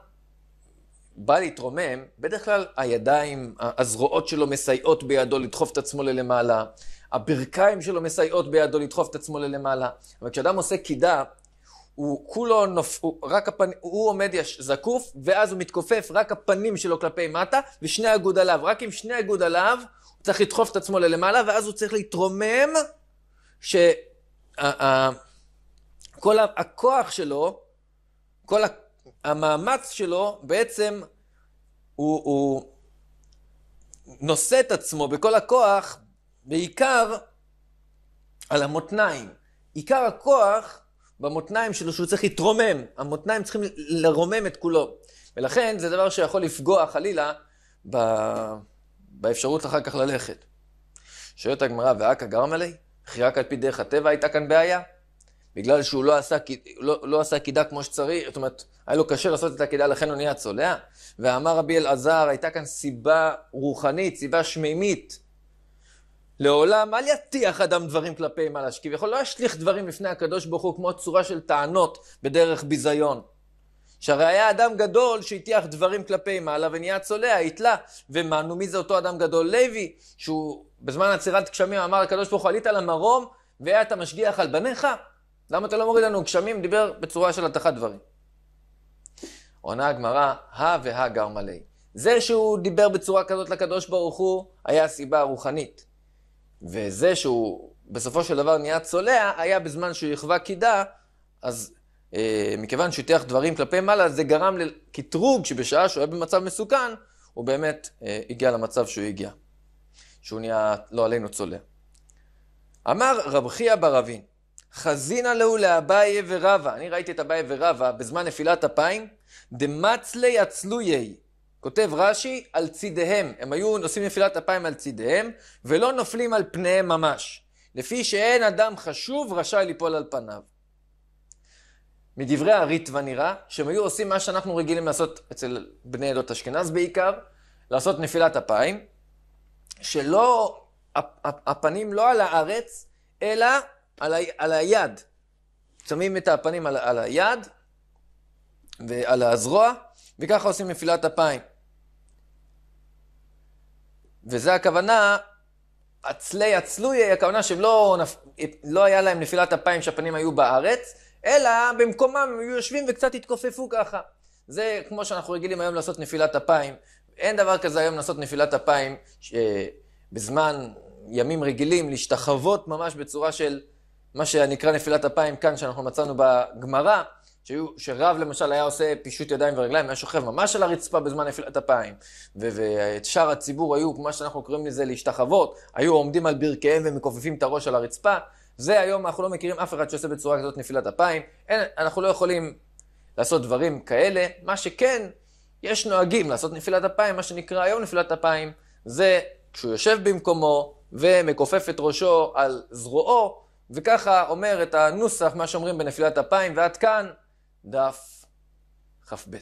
S1: בא להתרומם, בדרך כלל הידיים, הזרועות שלו מסייעות בידו לדחוף את עצמו ללמעלה, הברכיים שלו מסייעות בידו לדחוף את עצמו ללמעלה. אבל כשאדם עושה קידה, הוא כולו נופ... הוא, רק הפנ... הוא עומד יש... זקוף, ואז הוא מתכופף רק הפנים שלו כלפי מטה, ושני הגודליו. רק עם שני הגודליו הוא צריך לדחוף את עצמו ללמעלה, ואז הוא צריך להתרומם, שכל ה... הכוח שלו, כל ה... המאמץ שלו בעצם הוא, הוא נושא את עצמו בכל הכוח, בעיקר על המותניים. עיקר הכוח במותניים שלו שהוא צריך להתרומם. המותניים צריכים לרומם את כולו. ולכן זה דבר שיכול לפגוע חלילה ב... באפשרות אחר כך ללכת. שואלת הגמרא, ואכא גרם עלי? כי רק על פי דרך הטבע הייתה כאן בעיה? בגלל שהוא לא עשה, לא, לא עשה קידה כמו שצריך, זאת אומרת, היה לו קשה לעשות את הקידה, לכן הוא נהיה צולע. ואמר רבי אלעזר, הייתה כאן סיבה רוחנית, סיבה שמימית, לעולם אל יטיח אדם דברים כלפי מעלה, שכביכול לא ישליך דברים לפני הקדוש ברוך הוא כמו צורה של טענות בדרך ביזיון. שהרי היה אדם גדול שהטיח דברים כלפי מעלה ונהיה צולע, התלה. ומנו, מי זה אותו אדם גדול? לוי, שהוא בזמן עצירת גשמים אמר לקדוש ברוך הוא, עלית למרום אתה משגיח על בניך? למה אתה לא מוריד לנו גשמים? דיבר בצורה של התחת דברים. עונה הגמרא, הא והא גרמא ליה. זה שהוא דיבר בצורה כזאת לקדוש ברוך הוא, היה סיבה רוחנית. וזה שהוא בסופו של דבר נהיה צולע, היה בזמן שהוא יחווה קידה, אז אה, מכיוון שהוא הטיח דברים כלפי מעלה, זה גרם לקטרוג שבשעה שהוא היה במצב מסוכן, הוא באמת אה, הגיע למצב שהוא הגיע. שהוא נהיה, לא עלינו, צולע. אמר רב חייא ברבין, חזינא להו לאביי ורבא. אני ראיתי את אביי ורבא בזמן נפילת אפיים, דמצלי עצלויי. כותב רש"י, על צידיהם. הם היו נושאים נפילת אפיים על צידיהם, ולא נופלים על פניהם ממש. לפי שאין אדם חשוב רשאי ליפול על פניו. מדברי הריטווה נראה שהם היו עושים מה שאנחנו רגילים לעשות אצל בני עדות אשכנז בעיקר, לעשות נפילת אפיים, שלא, הפנים לא על הארץ, אלא על, ה, על היד. שמים את הפנים על, על היד ועל הזרוע, וככה עושים נפילת אפיים. וזה הכוונה, עצלי עצלויה הכוונה שהם לא, לא היה להם נפילת אפיים שהפנים היו בארץ, אלא במקומם הם היו יושבים וקצת התכופפו ככה. זה כמו שאנחנו רגילים היום לעשות נפילת אפיים. אין דבר כזה היום לעשות נפילת אפיים בזמן ימים רגילים, להשתחוות ממש בצורה של מה שנקרא נפילת אפיים כאן, שאנחנו מצאנו בגמרא. שרב למשל היה עושה פישוט ידיים ורגליים, היה שוכב ממש על הרצפה בזמן נפילת אפיים. ואת שאר הציבור היו, מה שאנחנו קוראים לזה להשתחוות, היו עומדים על ברכיהם ומכופפים את הראש על הרצפה. זה היום, אנחנו לא מכירים אף אחד שעושה בצורה כזאת נפילת אפיים. אין, אנחנו לא יכולים לעשות דברים כאלה. מה שכן, יש נוהגים לעשות נפילת אפיים, מה שנקרא היום נפילת אפיים, זה כשהוא יושב במקומו ומכופף את ראשו על זרועו, וככה אומר את הנוסח, מה שאומרים בנפילת אפיים, ועד כאן דף כ"ב.